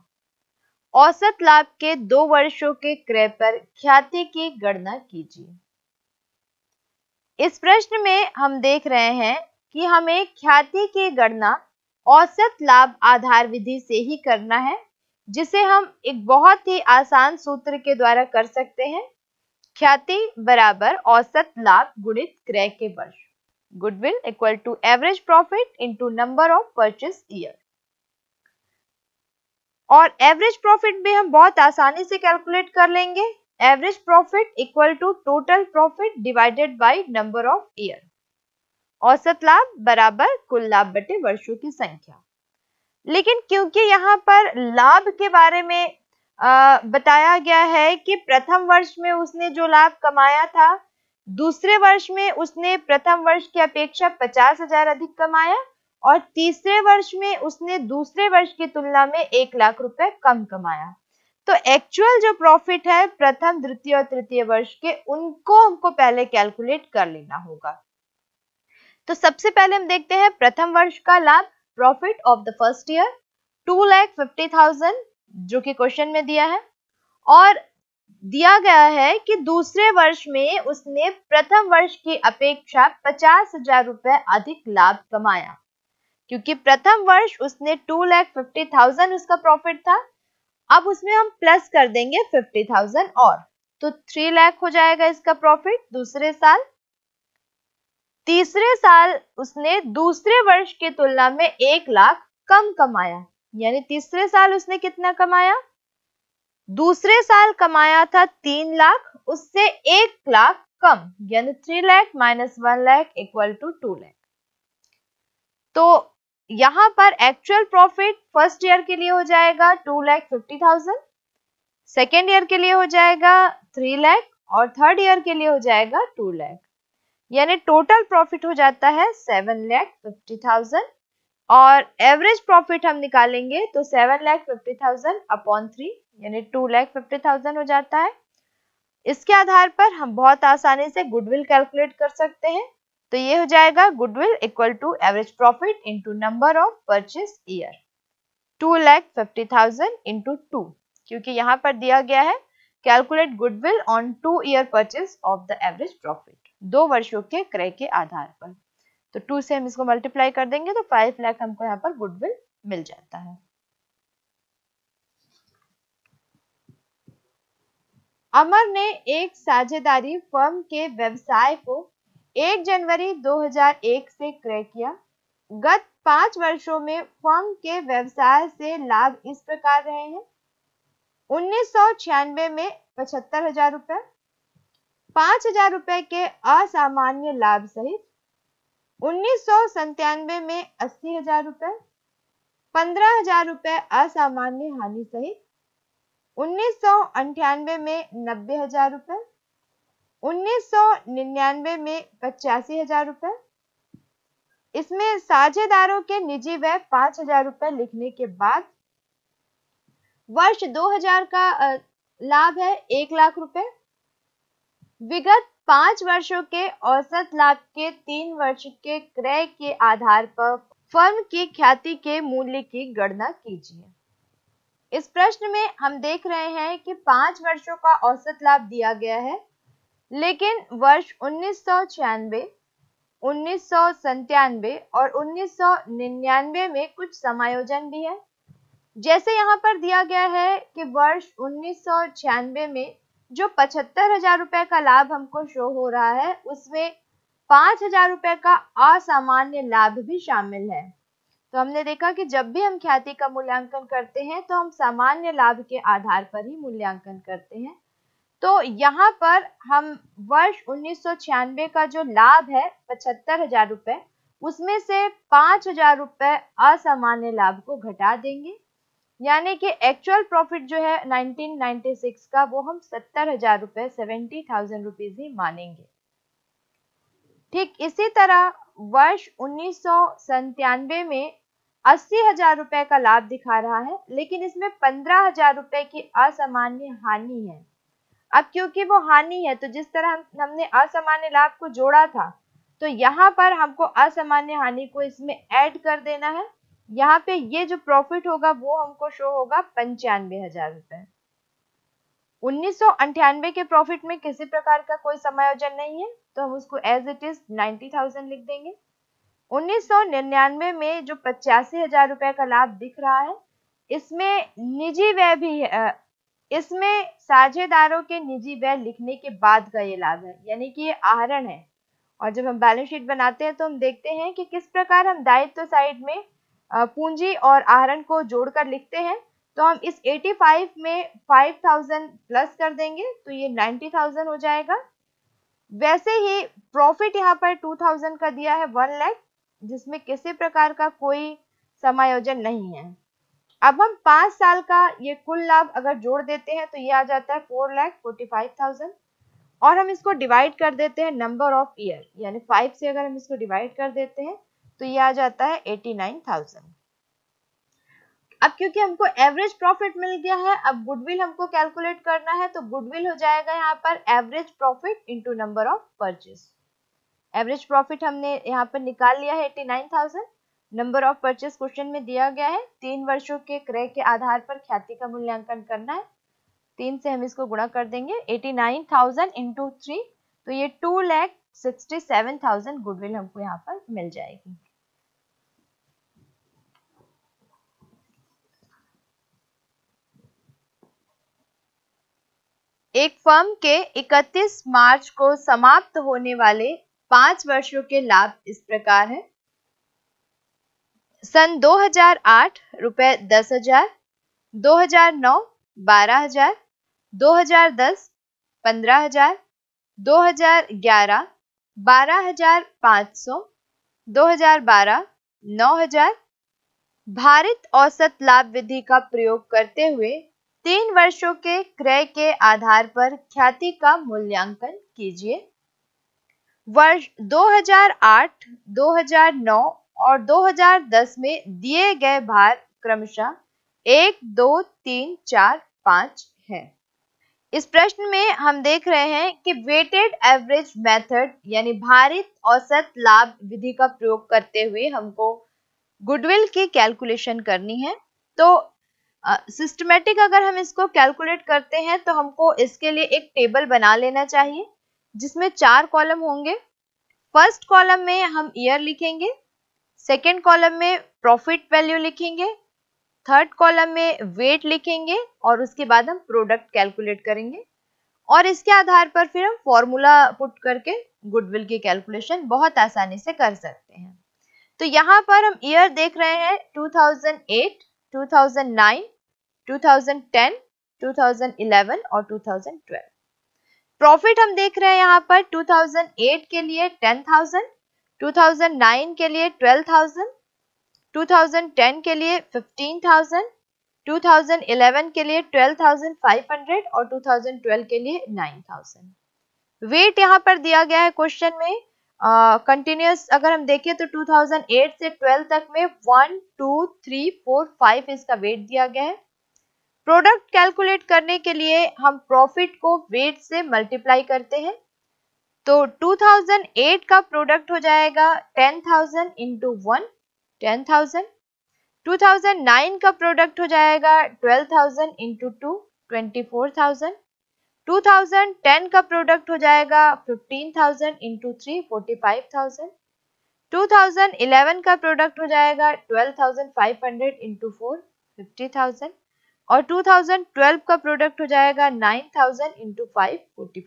औसत लाभ के दो वर्षों के क्रय पर ख्याति की गणना कीजिए इस प्रश्न में हम देख रहे हैं कि हमें ख्याति की गणना औसत लाभ आधार विधि से ही करना है जिसे हम एक बहुत ही आसान सूत्र के द्वारा कर सकते हैं ख्याति बराबर औसत लाभ गुणित क्रय के वर्ष goodwill equal to average profit into number of purchase year और एवरेज प्रॉफिट भी हम बहुत आसानी से कैलकुलेट कर लेंगे average profit equal to total profit divided by number of year औसत लाभ बराबर कुल लाभ बटे वर्षों की संख्या लेकिन क्योंकि यहाँ पर लाभ के बारे में आ, बताया गया है कि प्रथम वर्ष में उसने जो लाभ कमाया था दूसरे वर्ष में उसने प्रथम वर्ष की अपेक्षा पचास हजार अधिक कमाया और तीसरे वर्ष में उसने दूसरे वर्ष की तुलना में एक लाख रुपए कम कमाया तो एक्चुअल जो प्रॉफिट है प्रथम द्वितीय और तृतीय वर्ष के उनको हमको पहले कैलकुलेट कर लेना होगा तो सबसे पहले हम देखते हैं प्रथम वर्ष का लाभ profit of the first year two lakh fifty thousand जो कि क्वेश्चन में दिया है और दिया गया है कि दूसरे वर्ष में उसने प्रथम वर्ष की अपेक्षा पचास हजार रुपए अधिक लाभ कमाया क्योंकि प्रथम वर्ष उसने टू लैख फिफ्टी थाउजेंड उसका प्रॉफिट था अब उसमें हम प्लस कर देंगे फिफ्टी थाउजेंड और तो थ्री लैख हो जाएगा इसका प्रॉफिट दूसरे साल तीसरे साल उसने दूसरे वर्ष की तुलना में एक लाख कम कमाया यानी तीसरे साल उसने कितना कमाया दूसरे साल कमाया था तीन लाख उससे एक लाख कम यानी three lakh minus one lakh equal to two lakh तो यहां पर एक्चुअल प्रॉफिट फर्स्ट ईयर के लिए हो जाएगा two lakh fifty thousand second year के लिए हो जाएगा थ्री लैख और थर्ड ईयर के लिए हो जाएगा टू लैख यानी टोटल प्रॉफिट हो जाता है सेवन लैख फिफ्टी थाउजेंड और एवरेज प्रॉफिट हम निकालेंगे तो seven lakh fifty thousand upon three यानी टू लैख फिफ्टी थाउजेंड हो जाता है इसके आधार पर हम बहुत आसानी से गुडविल कैलकुलेट कर सकते हैं तो ये हो जाएगा goodwill equal to average profit into number of purchase year two lakh fifty thousand into two क्योंकि यहाँ पर दिया गया है calculate goodwill on two year purchase of the average profit दो वर्षों के क्रय के आधार पर तो टू से हम इसको मल्टीप्लाई कर देंगे तो फाइव लाख हमको यहाँ पर गुडविल मिल जाता है अमर ने एक साझेदारी फर्म के व्यवसाय को 1 जनवरी 2001 से क्रय किया गत पांच वर्षों में फर्म के व्यवसाय से लाभ इस प्रकार रहे हैं उन्नीस में पचहत्तर हजार रुपये पांच हजार रुपए के असामान्य लाभ सहित उन्नीस सौ में अस्सी हजार रुपए पंद्रह हजार रुपए असामान्य हानि सहित उन्नीस सौ अंठानवे में नब्बे हजार रुपए उन्नीस सौ निन्यानवे में पचासी हजार रुपए इसमें साझेदारों के निजी व्यय पांच हजार रुपए लिखने के बाद वर्ष 2000 का लाभ है एक लाख रुपए विगत पांच वर्षों के औसत लाभ के तीन वर्ष के क्रय के आधार पर फर्म की ख्याति के मूल्य की गणना कीजिए इस प्रश्न में हम देख रहे हैं कि पांच वर्षों का औसत लाभ दिया गया है लेकिन वर्ष उन्नीस सौ उन्नीस सौ और उन्नीस सौ में कुछ समायोजन भी है जैसे यहाँ पर दिया गया है कि वर्ष उन्नीस सौ में जो पचहत्तर हजार रुपए का लाभ हमको शो हो रहा है उसमें पांच हजार रुपए का असामान्य लाभ भी शामिल है तो हमने देखा कि जब भी हम ख्याति का मूल्यांकन करते हैं तो हम सामान्य लाभ के आधार पर ही मूल्यांकन करते हैं तो यहाँ पर हम वर्ष उन्नीस का जो लाभ है पचहत्तर हजार रुपये उसमें से पांच हजार रुपये असामान्य लाभ को घटा देंगे यानी कि एक्चुअल प्रॉफिट जो है 1996 का वो हम सत्तर हजार रुपए सेवेंटी थाउजेंड रुपीज ही मानेंगे ठीक इसी तरह वर्ष उन्नीस में अस्सी हजार रुपए का लाभ दिखा रहा है लेकिन इसमें पंद्रह हजार रुपए की असामान्य हानि है अब क्योंकि वो हानि है तो जिस तरह हम हमने असामान्य लाभ को जोड़ा था तो यहाँ पर हमको असामान्य हानि को इसमें ऐड कर देना है यहाँ पे ये जो प्रॉफिट होगा वो हमको शो होगा पंचानवे हजार रुपए उन्नीस के प्रॉफिट में किसी प्रकार का कोई समायोजन नहीं है तो हम उसको एज इट इज 90,000 लिख देंगे 1999 में जो पचासी हजार रुपए का लाभ दिख रहा है इसमें निजी व्यय भी है इसमें साझेदारों के निजी व्यय लिखने के बाद का ये लाभ है यानी कि ये आहरण है और जब हम बैलेंस शीट बनाते हैं तो हम देखते हैं कि किस प्रकार हम दायित्व साइड में पूंजी और आहरण को जोड़कर लिखते हैं तो हम इस 85 में 5000 प्लस कर देंगे तो ये 90,000 हो जाएगा वैसे ही प्रॉफिट यहाँ पर 2000 का दिया है वन लैख जिसमें किसी प्रकार का कोई समायोजन नहीं है अब हम पांच साल का ये कुल लाभ अगर जोड़ देते हैं तो ये आ जाता है four lakh forty five thousand और हम इसको डिवाइड कर देते हैं नंबर ऑफ ईयर यानी फाइव से अगर हम इसको डिवाइड कर देते हैं तो ये आ जाता है एटी नाइन थाउजेंड अब क्योंकि हमको एवरेज प्रॉफिट मिल गया है अब गुडविल हमको कैलकुलेट करना है तो गुडविल हो जाएगा यहाँ पर average profit into number of purchase average profit हमने यहाँ पर निकाल लिया है eighty nine thousand number of purchase question में दिया गया है तीन वर्षों के क्रय के आधार पर ख्याति का मूल्यांकन करना है तीन से हम इसको गुणा कर देंगे eighty nine thousand into three तो ये two lakh sixty seven thousand goodwill हमको यहाँ पर मिल जाएगी एक फर्म के 31 मार्च को समाप्त होने वाले पांच वर्षों के लाभ इस प्रकार है सन 2008 रुपए दस हजार दो हजार नौ बारह हजार दो हजार दस पंद्रह हजार दो हजार ग्यारह बारह हजार पाँच सौ दो हजार बारह नौ हजार भारत औसत लाभ विधि का प्रयोग करते हुए तीन वर्षों के क्रय के आधार पर ख्याति का मूल्यांकन कीजिए वर्ष 2008, 2009 और 2010 में दिए गए भार क्रमशः एक दो तीन चार पाँच है इस प्रश्न में हम देख रहे हैं कि वेटेड एवरेज मेथड यानी भारित औसत लाभ विधि का प्रयोग करते हुए हमको गुडविल की कैलकुलेशन करनी है तो सिस्टमेटिक uh, अगर हम इसको कैलकुलेट करते हैं तो हमको इसके लिए एक टेबल बना लेना चाहिए जिसमें चार कॉलम होंगे फर्स्ट कॉलम में हम ईयर लिखेंगे सेकेंड कॉलम में प्रॉफिट वैल्यू लिखेंगे थर्ड कॉलम में वेट लिखेंगे और उसके बाद हम प्रोडक्ट कैलकुलेट करेंगे और इसके आधार पर फिर हम फॉर्मूला पुट करके गुडविल की कैलकुलेशन बहुत आसानी से कर सकते हैं तो यहाँ पर हम ईयर देख रहे हैं 2008 2009, 2010, 2011 और 2012 प्रॉफिट हम देख रहे हैं यहाँ पर 2008 के लिए 10,000, 2009 के लिए 12,000, 2010 के लिए 15,000, 2011 के लिए 12,500 और 2012 के लिए 9,000 वेट यहाँ पर दिया गया है क्वेश्चन में कंटिन्यूस uh, अगर हम देखें तो 2008 से 12 तक में one two three four five इसका वेट दिया गया है प्रोडक्ट कैलकुलेट करने के लिए हम प्रॉफिट को वेट से मल्टीप्लाई करते हैं तो 2008 का प्रोडक्ट हो जाएगा 10,000 thousand into one ten thousand का प्रोडक्ट हो जाएगा 12,000 थाउजेंड इंटू टू ट्वेंटी 2010 का प्रोडक्ट हो जाएगा 15000 थाउजेंड इंटू थ्री फोर्टी का प्रोडक्ट हो जाएगा 12,500 thousand five hundred into four और 2012 का प्रोडक्ट हो जाएगा 9,000 थाउजेंड इंटू फाइव फोर्टी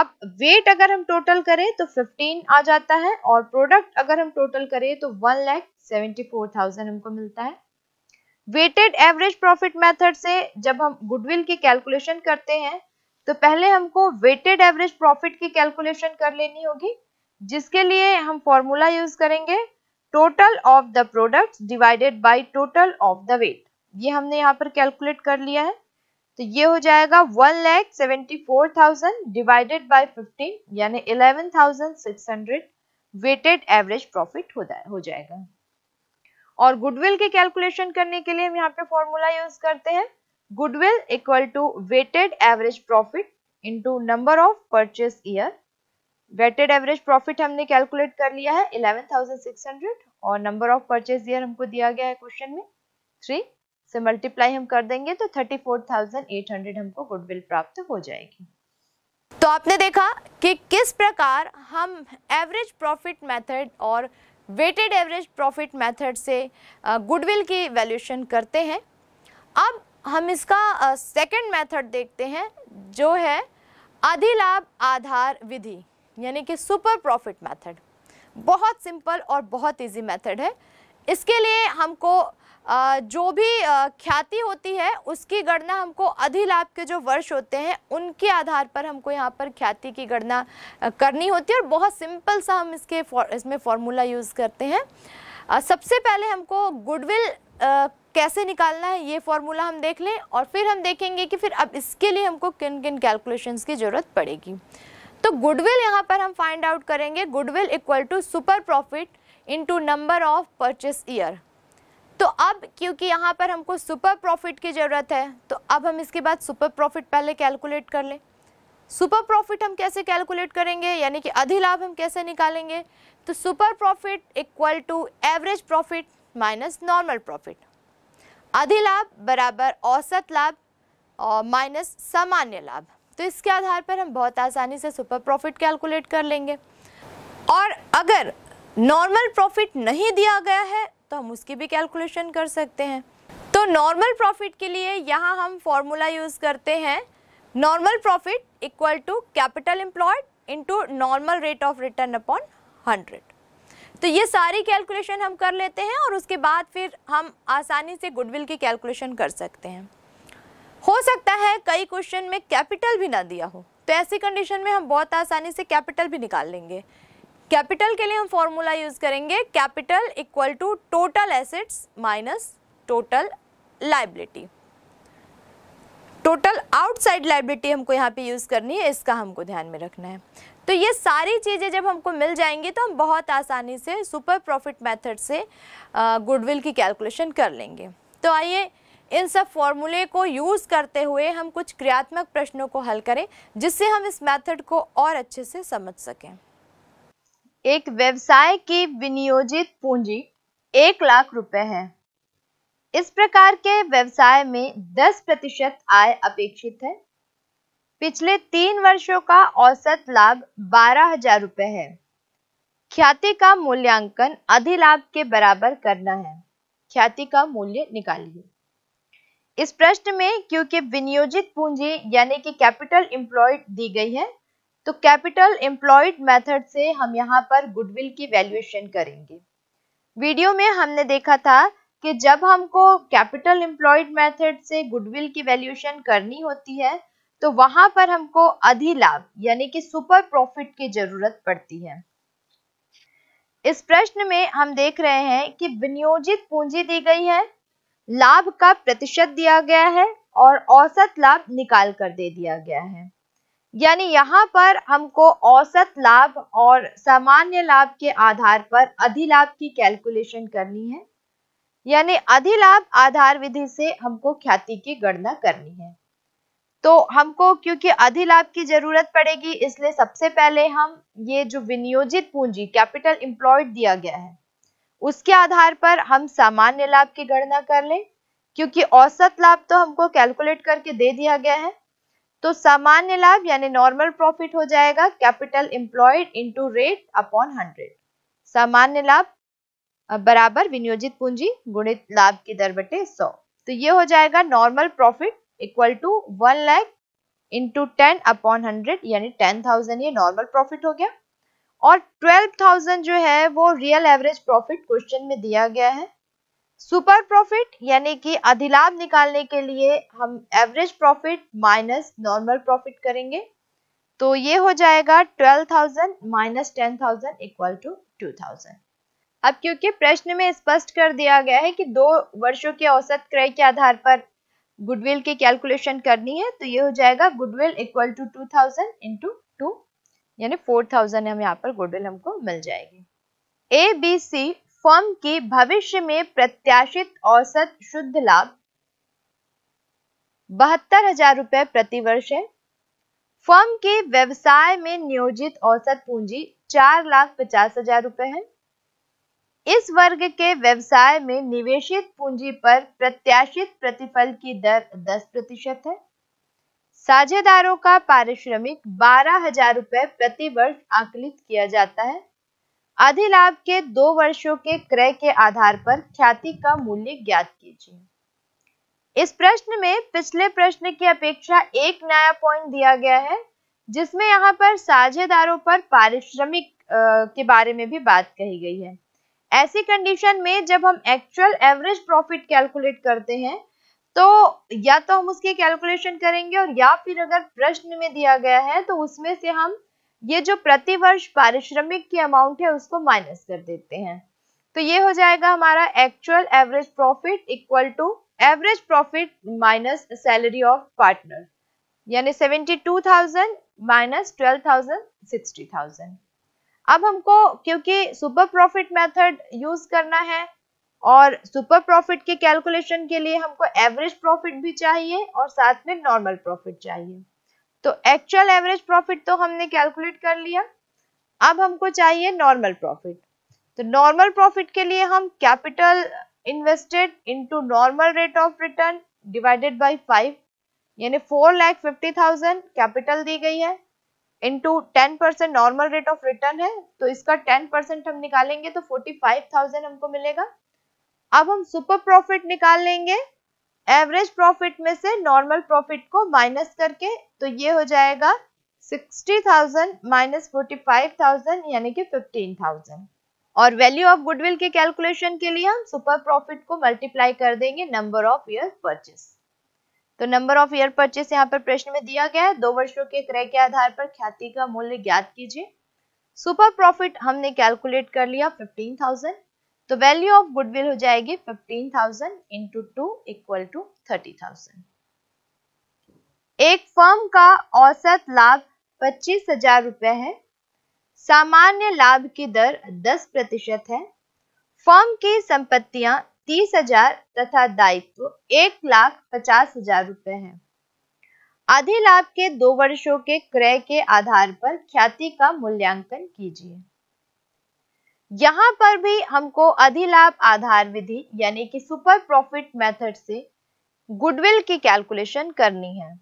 अब वेट अगर हम टोटल करें तो 15 आ जाता है और प्रोडक्ट अगर हम टोटल करें तो वन लैख सेवेंटी हमको मिलता है वेटेड एवरेज प्रॉफिट मेथड से जब हम गुडविल की कैलकुलेशन करते हैं तो पहले हमको वेटेड एवरेज प्रॉफिट की कैलकुलेशन कर लेनी होगी जिसके लिए हम फॉर्मूला यूज करेंगे total of the product divided by total of the weight ये हमने यहाँ पर कैलकुलेट कर लिया है तो ये हो जाएगा one lakh seventy four thousand divided by fifteen यानी eleven thousand six hundred weighted average profit हो जाएगा और गुडविल के कैलकुलेशन करने के लिए हम यहाँ पे फॉर्मूला यूज करते हैं goodwill equal to weighted average profit into number of purchase year weighted average profit हमने कैलकुलेट कर लिया है 11,600 और नंबर ऑफ परचेज ईयर हमको दिया गया है क्वेश्चन में थ्री से मल्टीप्लाई हम कर देंगे तो 34,800 हमको गुडविल प्राप्त हो जाएगी तो आपने देखा कि किस प्रकार हम एवरेज प्रॉफिट मेथड और वेटेड एवरेज प्रॉफिट मेथड से गुडविल की वैल्यूशन करते हैं अब हम इसका सेकंड मेथड देखते हैं जो है अधिलाभ आधार विधि यानी कि सुपर प्रॉफिट मेथड बहुत सिंपल और बहुत इजी मेथड है इसके लिए हमको जो भी ख्याति होती है उसकी गणना हमको अधिलाभ के जो वर्ष होते हैं उनके आधार पर हमको यहाँ पर ख्याति की गणना करनी होती है और बहुत सिंपल सा हम इसके इसमें फॉर्मूला यूज़ करते हैं सबसे पहले हमको गुडविल कैसे निकालना है ये फॉर्मूला हम देख लें और फिर हम देखेंगे कि फिर अब इसके लिए हमको किन किन कैलकुलेशंस की ज़रूरत पड़ेगी तो गुडविल यहाँ पर हम फाइंड आउट करेंगे goodwill equal to super profit into number of purchase year तो अब क्योंकि यहाँ पर हमको सुपर प्रॉफिट की ज़रूरत है तो अब हम इसके बाद सुपर प्रॉफिट पहले कैलकुलेट कर लें सुपर प्रॉफिट हम कैसे कैलकुलेट करेंगे यानी कि अधिलाभ हम कैसे निकालेंगे तो super profit equal to average profit minus normal profit अधिलाभ बराबर औसत लाभ और माइनस सामान्य लाभ तो इसके आधार पर हम बहुत आसानी से सुपर प्रॉफिट कैलकुलेट कर लेंगे और अगर नॉर्मल प्रॉफिट नहीं दिया गया है तो हम उसकी भी कैलकुलेशन कर सकते हैं तो नॉर्मल प्रॉफिट के लिए यहाँ हम फॉर्मूला यूज़ करते हैं normal profit equal to capital employed into normal rate of return upon hundred तो ये सारी कैलकुलेशन हम कर लेते हैं और उसके बाद फिर हम आसानी से गुडविल की कैलकुलेशन कर सकते हैं हो सकता है कई क्वेश्चन में कैपिटल भी ना दिया हो तो ऐसी कंडीशन में हम बहुत आसानी से कैपिटल भी निकाल लेंगे कैपिटल के लिए हम फॉर्मूला यूज करेंगे capital equal to total assets minus total liability total outside liability हमको यहाँ पे यूज़ करनी है इसका हमको ध्यान में रखना है तो ये सारी चीज़ें जब हमको मिल जाएंगी तो हम बहुत आसानी से सुपर प्रॉफिट मेथड से गुडविल की कैलकुलेशन कर लेंगे तो आइए इन सब फॉर्मूले को यूज़ करते हुए हम कुछ क्रियात्मक प्रश्नों को हल करें जिससे हम इस मेथड को और अच्छे से समझ सकें एक व्यवसाय की विनियोजित पूंजी एक लाख रुपए है इस प्रकार के व्यवसाय में 10 प्रतिशत आय अपेक्षित है पिछले तीन वर्षों का औसत लाभ बारह हजार रुपये है ख्याति का मूल्यांकन अधिलाभ के बराबर करना है ख्याति का मूल्य निकालिए इस प्रश्न में क्योंकि विनियोजित पूंजी यानी कि कैपिटल एम्प्लॉयड दी गई है तो कैपिटल एम्प्लॉयड मेथड से हम यहाँ पर गुडविल की वैल्यूएशन करेंगे वीडियो में हमने देखा था कि जब हमको कैपिटल एम्प्लॉयड मेथड से गुडविल की वैल्यूएशन करनी होती है तो वहां पर हमको अधिलाभ यानी कि सुपर प्रॉफिट की जरूरत पड़ती है इस प्रश्न में हम देख रहे हैं कि विनियोजित पूंजी दी गई है लाभ का प्रतिशत दिया गया है और औसत लाभ निकाल कर दे दिया गया है यानी यहाँ पर हमको औसत लाभ और सामान्य लाभ के आधार पर अधिलाभ की कैलकुलेशन करनी है यानी अधिलाभ आधार विधि से हमको ख्याति की गणना करनी है तो हमको क्योंकि अधिलाभ की जरूरत पड़ेगी इसलिए सबसे पहले हम ये जो विनियोजित पूंजी कैपिटल इम्प्लॉयड दिया गया है उसके आधार पर हम सामान्य लाभ की गणना कर लें क्योंकि औसत लाभ तो हमको कैलकुलेट करके दे दिया गया है तो सामान्य लाभ यानी नॉर्मल प्रॉफिट हो जाएगा capital employed into rate upon hundred सामान्य लाभ बराबर विनियोजित पूंजी गुणित लाभ की दर बटे सौ तो ये हो जाएगा normal profit equal to one lakh into ten upon hundred यानी टेन थाउजेंड ये नॉर्मल प्रॉफिट हो गया और ट्वेल्व थाउजेंड जो है वो रियल एवरेज प्रॉफिट क्वेश्चन में दिया गया है सुपर प्रॉफिट यानी कि अधिलाभ निकालने के लिए हम average profit minus normal profit करेंगे तो ये हो जाएगा twelve thousand minus ten thousand equal to two thousand अब क्योंकि प्रश्न में स्पष्ट कर दिया गया है कि दो वर्षों के औसत क्रय के आधार पर गुडविल की कैलकुलेशन करनी है तो ये हो जाएगा goodwill equal to two thousand into two यानी फोर थाउजेंड हम यहाँ पर गुडविल हमको मिल जाएगी ए बी सी फर्म के भविष्य में प्रत्याशित औसत शुद्ध लाभ बहत्तर हजार रुपए प्रतिवर्ष है फर्म के व्यवसाय में नियोजित औसत पूंजी चार लाख पचास हजार रुपए है इस वर्ग के व्यवसाय में निवेशित पूंजी पर प्रत्याशित प्रतिफल की दर 10 प्रतिशत है साझेदारों का पारिश्रमिक बारह हजार रुपए प्रति वर्ष आकलित किया जाता है अधिलाभ के दो वर्षों के क्रय के आधार पर ख्याति का मूल्य ज्ञात कीजिए इस प्रश्न में पिछले प्रश्न की अपेक्षा एक नया पॉइंट दिया गया है जिसमें यहाँ पर साझेदारों पर पारिश्रमिक के बारे में भी बात कही गई है ऐसी कंडीशन में जब हम एक्चुअल एवरेज प्रॉफिट कैलकुलेट करते हैं तो या तो हम उसकी कैलकुलेशन करेंगे और या फिर अगर प्रश्न में दिया गया है तो उसमें से हम ये जो वर्ष पारिश्रमिक की अमाउंट है उसको माइनस कर देते हैं तो ये हो जाएगा हमारा actual average profit equal to average profit minus salary of partner यानी seventy two thousand minus twelve thousand sixty thousand अब हमको क्योंकि सुपर प्रॉफिट मेथड यूज करना है और सुपर प्रॉफिट के कैलकुलेशन के लिए हमको एवरेज प्रॉफिट भी चाहिए और साथ में नॉर्मल प्रॉफिट चाहिए तो एक्चुअल एवरेज प्रॉफिट तो हमने कैलकुलेट कर लिया अब हमको चाहिए नॉर्मल प्रॉफिट तो नॉर्मल प्रॉफिट के लिए हम capital invested into normal rate of return divided by five यानी four lakh fifty thousand capital दी गई है into ten percent normal rate of return है तो इसका टेन परसेंट हम निकालेंगे तो फोर्टी फाइव थाउजेंड हमको मिलेगा अब हम सुपर प्रॉफिट निकाल लेंगे एवरेज प्रॉफिट में से नॉर्मल प्रॉफिट को माइनस करके तो ये हो जाएगा 60,000 माइनस 45,000 यानी कि 15,000 और वैल्यू ऑफ गुडविल के कैलकुलेशन के लिए हम सुपर प्रॉफिट को मल्टीप्लाई कर देंगे नंबर ऑफ ईयर परचेस तो नंबर ऑफ ईयर परचेस यहाँ पर प्रश्न में दिया गया है दो वर्षों के क्रय के आधार पर ख्याति का मूल्य ज्ञात कीजिए सुपर प्रॉफिट हमने कैलकुलेट कर लिया थाउजेंड तो वैल्यू ऑफ गुडविल हो जाएगी fifteen thousand into two equal to thirty thousand एक फर्म का औसत लाभ पच्चीस हजार रुपए है सामान्य लाभ की दर दस प्रतिशत है फर्म की संपत्तियां तीस हजार तथा दायित्व एक लाख पचास हजार रुपए है आधे लाभ के दो वर्षों के क्रय के आधार पर ख्याति का मूल्यांकन कीजिए यहां पर भी हमको अधिलाभ आधार विधि यानी कि सुपर प्रॉफिट मेथड से गुडविल की कैलकुलेशन करनी है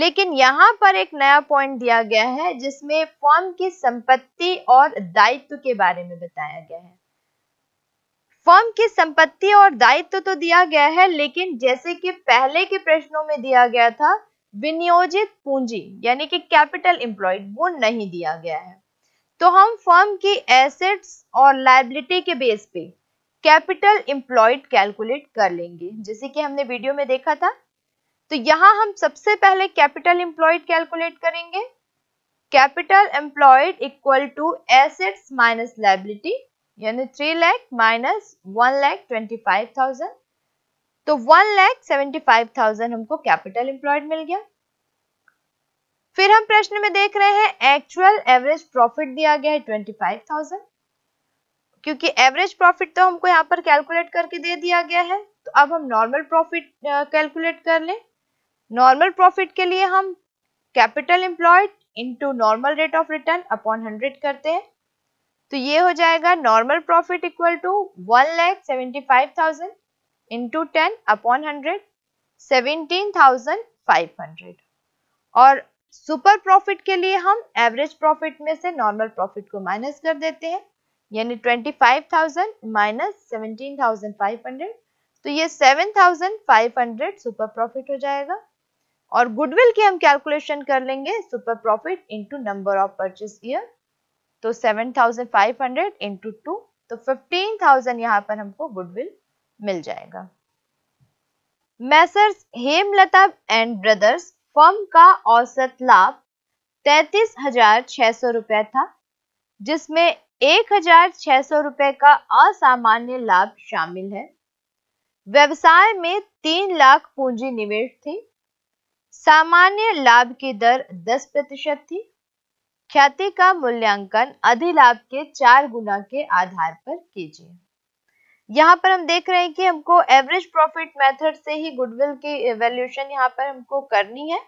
लेकिन यहाँ पर एक नया पॉइंट दिया गया है जिसमें फर्म की संपत्ति और दायित्व के बारे में बताया गया है फर्म की संपत्ति और दायित्व तो दिया गया है लेकिन जैसे कि पहले के प्रश्नों में दिया गया था विनियोजित पूंजी यानी कि कैपिटल एम्प्लॉयड वो नहीं दिया गया है तो हम फर्म की एसेट्स और लाइबिलिटी के बेस पे कैपिटल एम्प्लॉयड कैलकुलेट कर लेंगे जैसे कि हमने वीडियो में देखा था तो यहाँ हम सबसे पहले कैपिटल एम्प्लॉयड कैलकुलेट करेंगे capital employed equal to assets minus liability यानी three lakh minus one lakh twenty five thousand तो one lakh seventy five thousand हमको कैपिटल एम्प्लॉयड मिल गया फिर हम प्रश्न में देख रहे हैं एक्चुअल एवरेज प्रॉफिट दिया गया है ट्वेंटी फाइव थाउजेंड क्योंकि एवरेज प्रॉफिट तो हमको यहाँ पर कैलकुलेट करके दे दिया गया है तो अब हम नॉर्मल प्रॉफिट कैलकुलेट कर लें नॉर्मल प्रॉफिट के लिए हम capital employed into normal rate of return upon hundred करते हैं तो ये हो जाएगा normal profit equal to one lakh seventy five thousand into ten upon hundred seventeen thousand five hundred और सुपर प्रॉफिट के लिए हम एवरेज प्रॉफिट में से नॉर्मल प्रॉफिट को माइनस कर देते हैं यानी twenty five thousand minus seventeen thousand five hundred तो ये seven thousand five hundred super profit हो जाएगा और गुडविल की हम कैलकुलेशन कर लेंगे super profit into number of purchase year तो 7,500 इंटू टू तो 15,000 यहाँ पर हमको गुडविल मिल जाएगा Messrs Hemlata and brothers firm का औसत लाभ तैतीस हजार छह सौ रुपये था जिसमें एक हजार छह सौ रुपए का असामान्य लाभ शामिल है व्यवसाय में तीन लाख पूंजी निवेश थी सामान्य लाभ की दर दस प्रतिशत थी ख्याति का मूल्यांकन अधिलाभ के चार गुना के आधार पर कीजिए यहाँ पर हम देख रहे हैं कि हमको एवरेज प्रॉफिट मेथड से ही गुडविल की वैल्यूएशन यहाँ पर हमको करनी है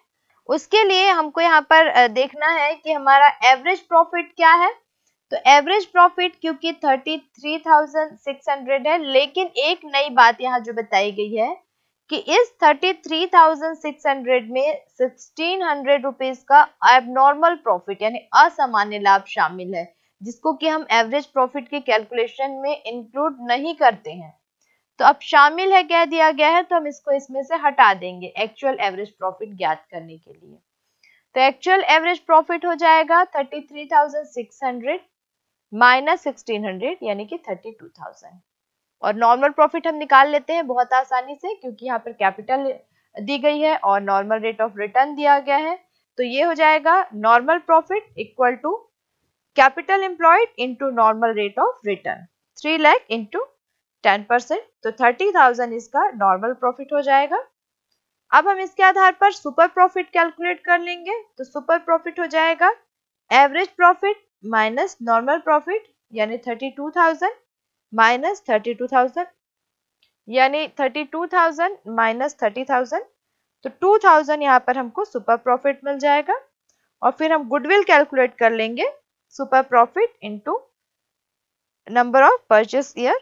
उसके लिए हमको यहाँ पर देखना है कि हमारा एवरेज प्रॉफिट क्या है तो एवरेज प्रॉफिट क्योंकि 33,600 है लेकिन एक नई बात यहाँ जो बताई गई है कि इस 33,600 में 1600 रुपीस का एबनॉर्मल प्रॉफिट यानी असामान्य लाभ शामिल है जिसको कि हम एवरेज प्रॉफिट के कैलकुलेशन में इंक्लूड नहीं करते हैं तो अब शामिल है कह दिया गया है तो हम इसको इसमें से हटा देंगे एक्चुअल एवरेज प्रॉफिट ज्ञात करने के लिए तो एक्चुअल एवरेज प्रॉफिट हो जाएगा 33,600 हंड्रेड माइनस 1600 यानी कि थर्टी टू थाउजेंड और नॉर्मल प्रॉफिट हम निकाल लेते हैं बहुत आसानी से क्योंकि यहाँ पर कैपिटल दी गई है और नॉर्मल रेट ऑफ रिटर्न दिया गया है तो ये हो जाएगा normal profit equal to capital employed into normal rate of return three lakh into ten percent तो थर्टी थाउजेंड इसका नॉर्मल प्रॉफिट हो जाएगा अब हम इसके आधार पर सुपर प्रॉफिट कैलकुलेट कर लेंगे तो सुपर प्रॉफिट हो जाएगा average profit minus normal profit यानी thirty two thousand minus thirty two thousand यानी thirty two thousand minus thirty thousand तो टू थाउजेंड यहाँ पर हमको सुपर प्रॉफिट मिल जाएगा और फिर हम गुडविल कैलकुलेट कर लेंगे super profit into number of purchase year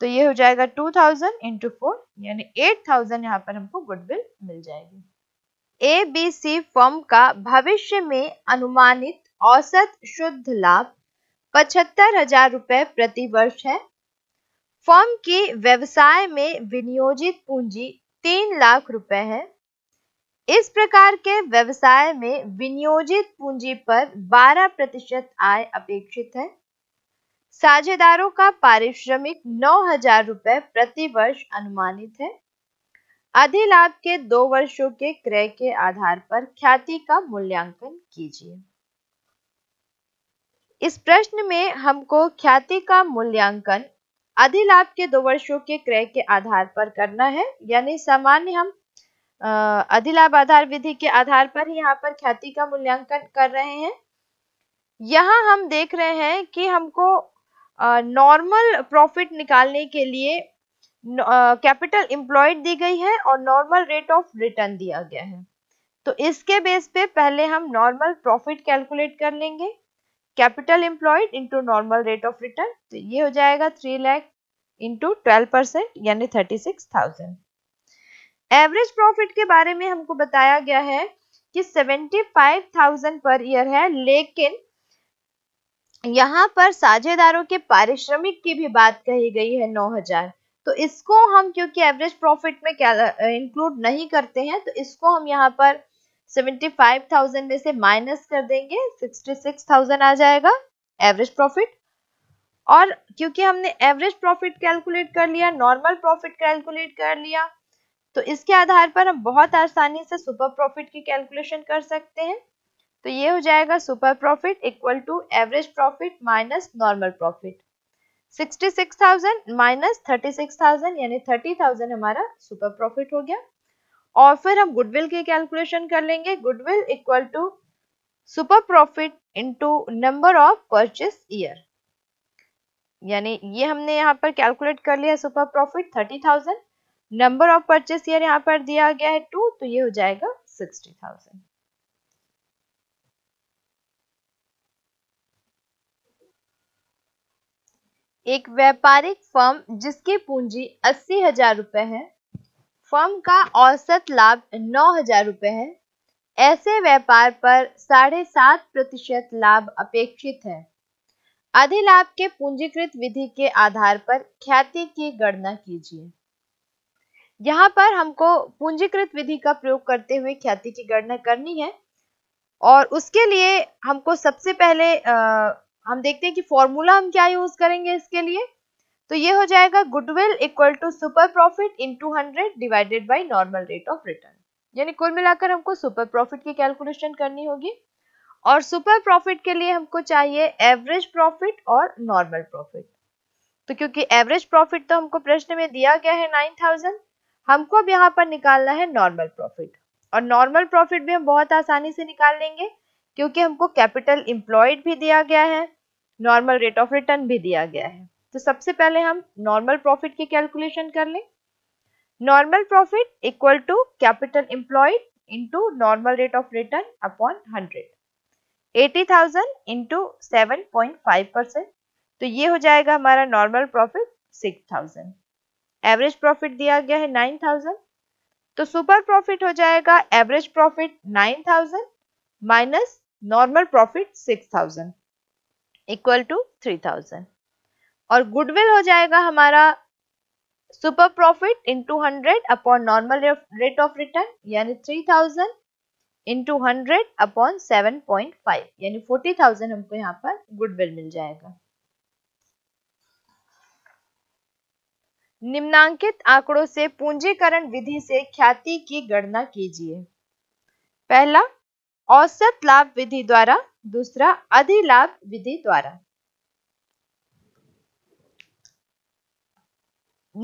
तो ये हो जाएगा 2000 थाउजेंड इंटू फोर यानी एट थाउजेंड यहाँ पर हमको गुडविल मिल जाएगी ए बी सी फॉर्म का भविष्य में अनुमानित औसत शुद्ध लाभ पचहत्तर हजार रुपए प्रति वर्ष है फर्म की व्यवसाय में विनियोजित पूंजी तीन लाख रुपए है इस प्रकार के व्यवसाय में विनियोजित पूंजी पर 12 प्रतिशत आय अपेक्षित है साझेदारों का पारिश्रमिक नौ हजार रुपए प्रति वर्ष अनुमानित है अधिलाभ के दो वर्षों के क्रय के आधार पर ख्याति का मूल्यांकन कीजिए इस प्रश्न में हमको ख्याति का मूल्यांकन अधिलाभ के दो वर्षों के क्रय के आधार पर करना है यानी सामान्य हम अधिलाभ आधार विधि के आधार पर ही यहाँ पर ख्याति का मूल्यांकन कर रहे हैं यहाँ हम देख रहे हैं कि हमको नॉर्मल प्रॉफिट निकालने के लिए कैपिटल एम्प्लॉयड दी गई है और नॉर्मल रेट ऑफ रिटर्न दिया गया है तो इसके बेस पे पहले हम नॉर्मल प्रॉफिट कैलकुलेट कर लेंगे capital employed into normal rate of return तो ये हो जाएगा three lakh into twelve percent यानी thirty six thousand average profit के बारे में हमको बताया गया है कि 75,000 पर ईयर है लेकिन यहाँ पर साझेदारों के पारिश्रमिक की भी बात कही गई है 9,000 तो इसको हम क्योंकि एवरेज प्रॉफिट में क्या इंक्लूड नहीं करते हैं तो इसको हम यहाँ पर 75,000 में से माइनस कर देंगे 66,000 आ जाएगा एवरेज प्रॉफिट और क्योंकि हमने एवरेज प्रॉफिट कैलकुलेट कर लिया नॉर्मल प्रॉफिट कैलकुलेट कर लिया तो इसके आधार पर हम बहुत आसानी से सुपर प्रॉफिट की कैलकुलेशन कर सकते हैं तो ये हो जाएगा super profit equal to average profit minus normal profit 66,000 minus 36,000 यानी 30,000 हमारा सुपर प्रॉफिट हो गया और फिर हम गुडविल की कैलकुलेशन कर लेंगे goodwill equal to super profit into number of purchase year यानी ये हमने यहाँ पर कैलकुलेट कर लिया super profit 30,000 number of purchase year यहाँ पर दिया गया है टू तो ये हो जाएगा सिक्सटी थाउजेंड एक व्यापारिक फर्म जिसकी पूंजी अस्सी हजार रुपए है फर्म का औसत लाभ नौ हजार रुपए है ऐसे व्यापार पर साढ़े सात प्रतिशत लाभ अपेक्षित है अधिलाभ के पूंजीकृत विधि के आधार पर ख्याति की गणना कीजिए यहाँ पर हमको पूंजीकृत विधि का प्रयोग करते हुए ख्याति की गणना करनी है और उसके लिए हमको सबसे पहले आ, हम देखते हैं कि फॉर्मूला हम क्या यूज करेंगे इसके लिए तो ये हो जाएगा goodwill equal to super profit into hundred divided by normal rate of return यानी कुल मिलाकर हमको सुपर प्रॉफिट की कैलकुलेशन करनी होगी और सुपर प्रॉफिट के लिए हमको चाहिए एवरेज प्रॉफिट और नॉर्मल प्रॉफिट तो क्योंकि एवरेज प्रॉफिट तो हमको प्रश्न में दिया गया है नाइन थाउजेंड हमको अब यहाँ पर निकालना है नॉर्मल प्रॉफिट और नॉर्मल प्रॉफिट भी हम बहुत आसानी से निकाल लेंगे क्योंकि हमको कैपिटल एम्प्लॉयड भी दिया गया है नॉर्मल रेट ऑफ रिटर्न भी दिया गया है तो सबसे पहले हम नॉर्मल प्रॉफिट की कैलकुलेशन कर लें normal profit equal to capital employed into normal rate of return upon hundred eighty thousand into seven point five percent तो ये हो जाएगा हमारा normal profit six thousand average profit दिया गया है नाइन थाउजेंड तो सुपर प्रॉफिट हो जाएगा average profit nine thousand minus normal profit six thousand equal to three thousand और गुडविल हो जाएगा हमारा super profit into hundred upon normal rate of return यानी three thousand into hundred upon seven point five यानी forty thousand हमको यहाँ पर goodwill मिल जाएगा निम्नांकित आंकड़ों से पूंजीकरण विधि से ख्याति की गणना कीजिए पहला औसत लाभ विधि द्वारा दूसरा अधिलाभ विधि द्वारा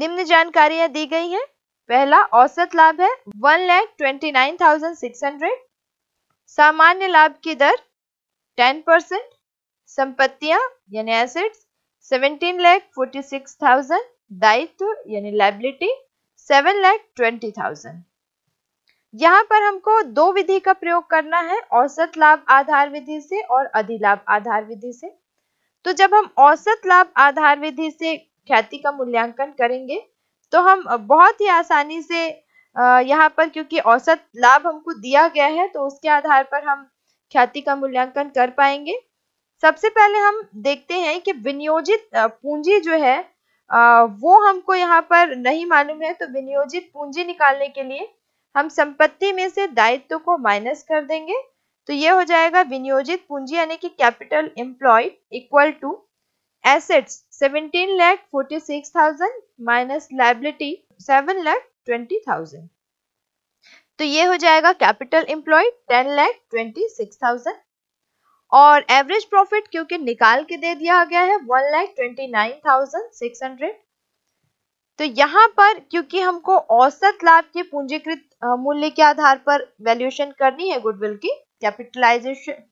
निम्न जानकारियां दी गई हैं पहला औसत लाभ है one lakh twenty nine thousand six hundred सामान्य लाभ की दर टेन परसेंट संपत्तियां यानी assets seventeen lakh forty six thousand दायित्व यानी liability seven lakh twenty thousand यहाँ पर हमको दो विधि का प्रयोग करना है औसत लाभ आधार विधि से और अधिलाभ आधार विधि से तो जब हम औसत लाभ आधार विधि से ख्याति का मूल्यांकन करेंगे तो हम बहुत ही आसानी से यहाँ पर क्योंकि औसत लाभ हमको दिया गया है तो उसके आधार पर हम ख्याति का मूल्यांकन कर पाएंगे सबसे पहले हम देखते हैं कि विनियोजित पूंजी जो है आ, वो हमको यहाँ पर नहीं मालूम है तो विनियोजित पूंजी निकालने के लिए हम संपत्ति में से दायित्व को माइनस कर देंगे तो ये हो जाएगा विनियोजित पूंजी यानी कि capital employed equal to assets seventeen lakh forty six thousand minus liability seven lakh twenty thousand तो ये हो जाएगा capital employed ten lakh twenty six thousand और एवरेज प्रॉफिट क्योंकि निकाल के दे दिया गया है one lakh twenty nine thousand six hundred तो यहाँ पर क्योंकि हमको औसत लाभ के पूंजीकृत मूल्य के आधार पर वैल्यूएशन करनी है गुडविल की capitalisation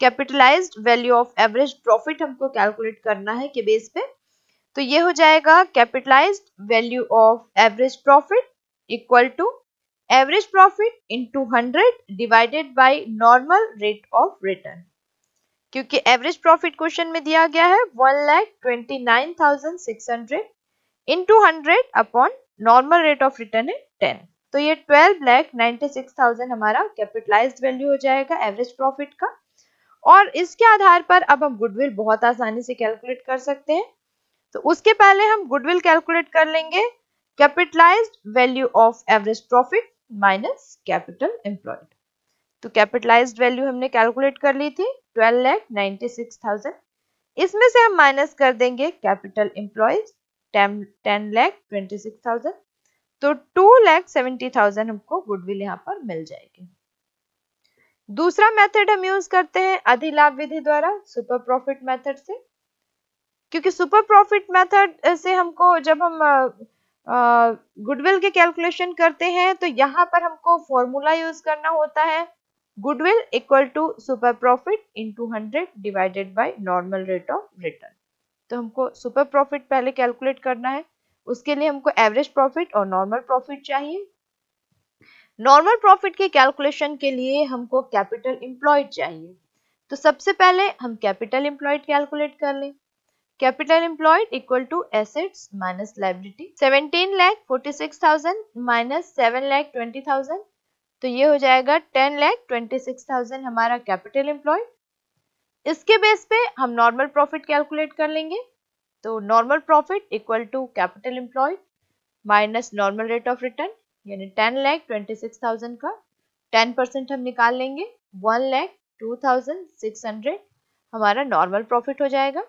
capitalised value of average profit हमको कैलकुलेट करना है के बेस पे तो ये हो जाएगा capitalised value of average profit equal to average profit into hundred divided by normal rate of return क्योंकि एवरेज प्रॉफिट क्वेश्चन में दिया गया है one lakh twenty nine thousand six hundred into hundred upon normal rate of return है ten तो ये twelve lakh ninety six thousand हमारा capitalise value हो जाएगा एवरेज प्रॉफिट का और इसके आधार पर अब हम गुडविल बहुत आसानी से कैलकुलेट कर सकते हैं तो उसके पहले हम गुडविल कैलकुलेट कर लेंगे capitalise value of average profit minus capital employed तो कैपिटलाइज्ड वैल्यू हमने कैलकुलेट कर ली थी twelve lakh ninety six thousand इसमें से हम माइनस कर देंगे capital employs ten lakh twenty six thousand तो टू लैख सेवेंटी थाउजेंड हमको गुडविल यहाँ पर मिल जाएगी दूसरा मेथड हम यूज करते हैं अधिलाभ विधि द्वारा सुपर प्रॉफिट मेथड से क्योंकि सुपर प्रॉफिट मेथड से हमको जब हम गुडविल के कैलकुलेशन करते हैं तो यहाँ पर हमको फॉर्मूला यूज करना होता है goodwill equal to super profit into 100 divided by normal rate of return तो हमको सुपर प्रॉफिट पहले कैलकुलेट करना है उसके लिए हमको एवरेज प्रॉफिट और नॉर्मल प्रॉफिट चाहिए नॉर्मल प्रॉफिट के कैलकुलेशन के लिए हमको कैपिटल इंप्लॉयड चाहिए तो सबसे पहले हम कैपिटल इंप्लॉयड कैलकुलेट कर लें capital employed equal to assets minus liability seventeen lakh forty six thousand minus seven lakh twenty thousand तो ये हो जाएगा ten lakh twenty six thousand हमारा कैपिटल एम्प्लॉय इसके बेस पे हम नॉर्मल प्रॉफिट कैलकुलेट कर लेंगे तो normal profit equal to capital employed minus normal rate of return यानी ten lakh twenty six thousand का टेन परसेंट हम निकाल लेंगे one lakh two thousand six hundred हमारा नॉर्मल प्रॉफिट हो जाएगा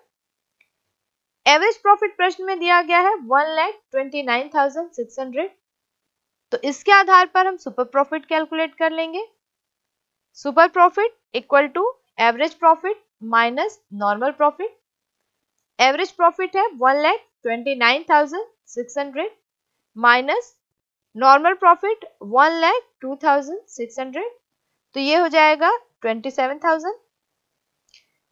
एवरेज प्रॉफिट प्रश्न में दिया गया है one lakh twenty nine thousand six hundred तो इसके आधार पर हम सुपर प्रॉफिट कैलकुलेट कर लेंगे super profit equal to average profit minus normal profit average profit है one lakh twenty nine thousand six hundred minus normal profit one lakh two thousand six hundred तो ये हो जाएगा ट्वेंटी सेवन थाउजेंड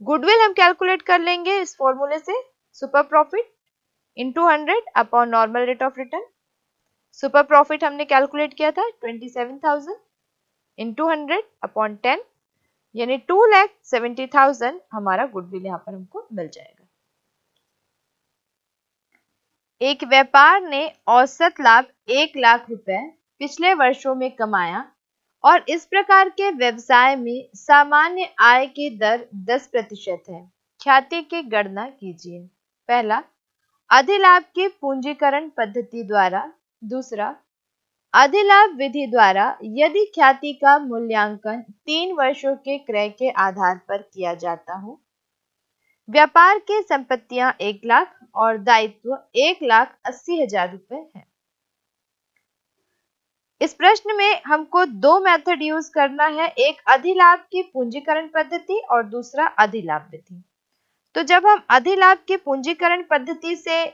गुडविल हम calculate कर लेंगे इस फॉर्मूले से super profit into hundred upon normal rate of return super profit हमने कैलकुलेट किया था twenty seven thousand into hundred upon ten यानी टू लैख सेवेंटी थाउजेंड हमारा गुडविल यहाँ पर हमको मिल जाएगा एक व्यापार ने औसत लाभ एक लाख रुपए पिछले वर्षों में कमाया और इस प्रकार के व्यवसाय में सामान्य आय की दर दस प्रतिशत है ख्याति की गणना कीजिए पहला अधिलाभ की पूंजीकरण पद्धति द्वारा दूसरा अधिलाभ विधि द्वारा यदि ख्याति का मूल्यांकन तीन वर्षों के क्रय के आधार पर किया जाता हो व्यापार के संपत्तियां एक लाख और दायित्व एक लाख अस्सी हजार रुपए है इस प्रश्न में हमको दो मेथड यूज करना है एक अधिलाभ की पूंजीकरण पद्धति और दूसरा अधिलाभ विधि तो जब हम अधिलाभ की पूंजीकरण पद्धति से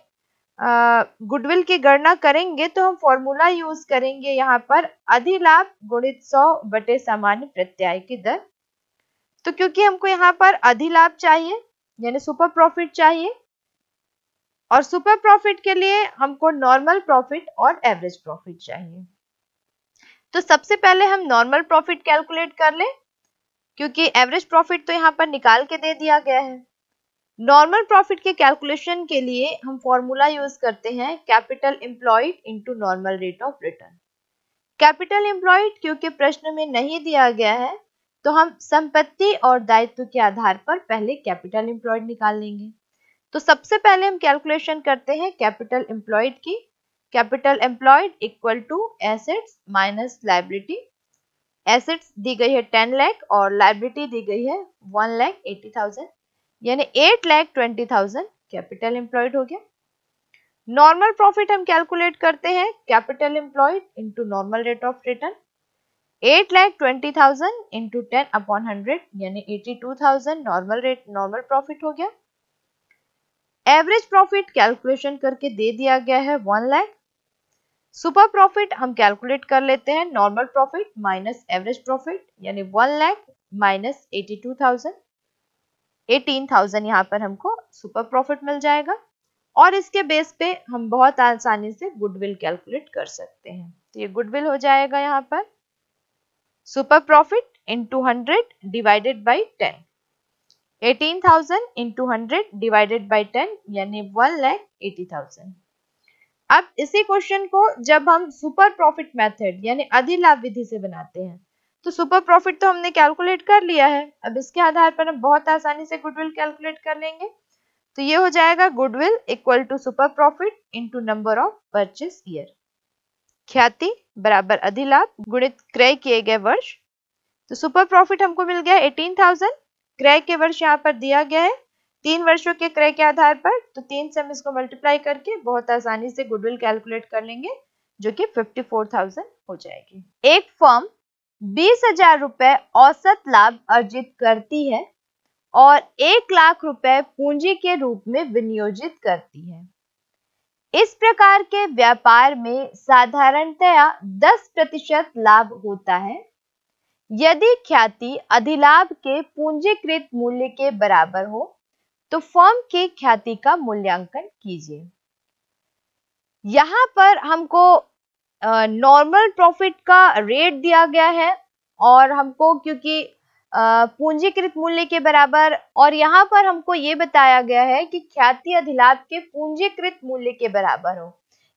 गुडविल की गणना करेंगे तो हम फॉर्मूला यूज करेंगे यहाँ पर अधिलाभ गुणित सौ बटे सामान्य प्रत्याय की दर तो क्योंकि हमको यहाँ पर अधिलाभ चाहिए यानी सुपर प्रॉफिट चाहिए और सुपर प्रॉफिट के लिए हमको नॉर्मल प्रॉफिट और एवरेज प्रॉफिट चाहिए तो सबसे पहले हम नॉर्मल प्रॉफिट कैलकुलेट कर लें क्योंकि एवरेज प्रॉफिट तो यहाँ पर निकाल के दे दिया गया है नॉर्मल प्रॉफिट के कैलकुलेशन के लिए हम फॉर्मूला यूज करते हैं capital employed into normal rate of return capital employed क्योंकि प्रश्न में नहीं दिया गया है तो हम संपत्ति और दायित्व के आधार पर पहले कैपिटल एम्प्लॉयड निकाल लेंगे तो सबसे पहले हम कैलकुलेशन करते हैं कैपिटल एम्प्लॉयड की capital employed equal to assets minus liability assets दी गई है टेन लैख और लाइबिलिटी दी गई है वन लैख एटी थाउजेंड यानी eight lakh twenty thousand capital employed हो गया नॉर्मल प्रॉफिट हम कैलकुलेट करते हैं capital employed into normal rate of return eight lakh twenty thousand into ten upon hundred यानी eighty two thousand normal rate normal profit हो गया average profit calculation करके दे दिया गया है वन लैख सुपर प्रॉफिट हम कैलकुलेट कर लेते हैं normal profit minus average profit यानी one lakh minus eighty two thousand eighteen thousand यहाँ पर हमको सुपर प्रॉफिट मिल जाएगा और इसके बेस पे हम बहुत आसानी से गुडविल कैलकुलेट कर सकते हैं तो ये गुडविल हो जाएगा यहाँ पर super profit into hundred divided by ten eighteen thousand into hundred divided by ten यानी वन लैख एटी थाउजेंड अब इसी क्वेश्चन को जब हम सुपर प्रॉफिट मेथड यानी अधिलाभ विधि से बनाते हैं तो सुपर प्रॉफिट तो हमने कैलकुलेट कर लिया है अब इसके आधार पर हम बहुत आसानी से गुडविल कैलकुलेट कर लेंगे तो ये हो जाएगा goodwill equal to super profit into number of purchase year ख्याति बराबर अधिलाभ गुणित क्रय किए गए वर्ष तो सुपर प्रॉफिट हमको मिल गया एटीन थाउजेंड क्रय के वर्ष यहाँ पर दिया गया है तीन वर्षों के क्रय के आधार पर तो तीन से हम इसको मल्टीप्लाई करके बहुत आसानी से गुडविल कैलकुलेट कर लेंगे जो कि थाउजेंड हो जाएगी एक फॉर्म बीस हजार रुपए औसत लाभ अर्जित करती है और एक लाख रुपए पूंजी के रूप में विनियोजित करती है इस प्रकार के व्यापार में साधारणतया 10 प्रतिशत लाभ होता है यदि ख्याति अधिलाभ के पूंजीकृत मूल्य के बराबर हो तो फर्म की ख्याति का मूल्यांकन कीजिए यहाँ पर हमको नॉर्मल प्रॉफिट का रेट दिया गया है और हमको क्योंकि पूंजीकृत मूल्य के बराबर और यहाँ पर हमको ये बताया गया है कि ख्याति अधिलाभ के पूंजीकृत मूल्य के बराबर हो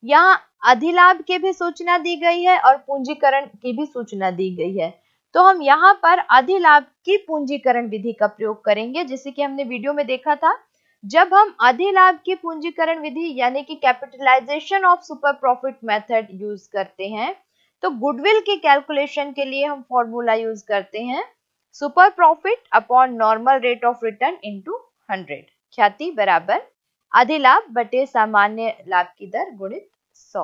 यहाँ अधिलाभ के भी सूचना दी गई है और पूंजीकरण की भी सूचना दी गई है तो हम यहाँ पर अधिलाभ की पूंजीकरण विधि का प्रयोग करेंगे जैसे कि हमने वीडियो में देखा था जब हम अधिलाभ की पूंजीकरण विधि यानी कि capitalization of super profit method use करते हैं तो गुडविल के कैलकुलेशन के लिए हम फॉर्मूला यूज करते हैं super profit upon normal rate of return into hundred ख्याति बराबर अधिलाभ लाभ बटे सामान्य लाभ की दर गुणित सौ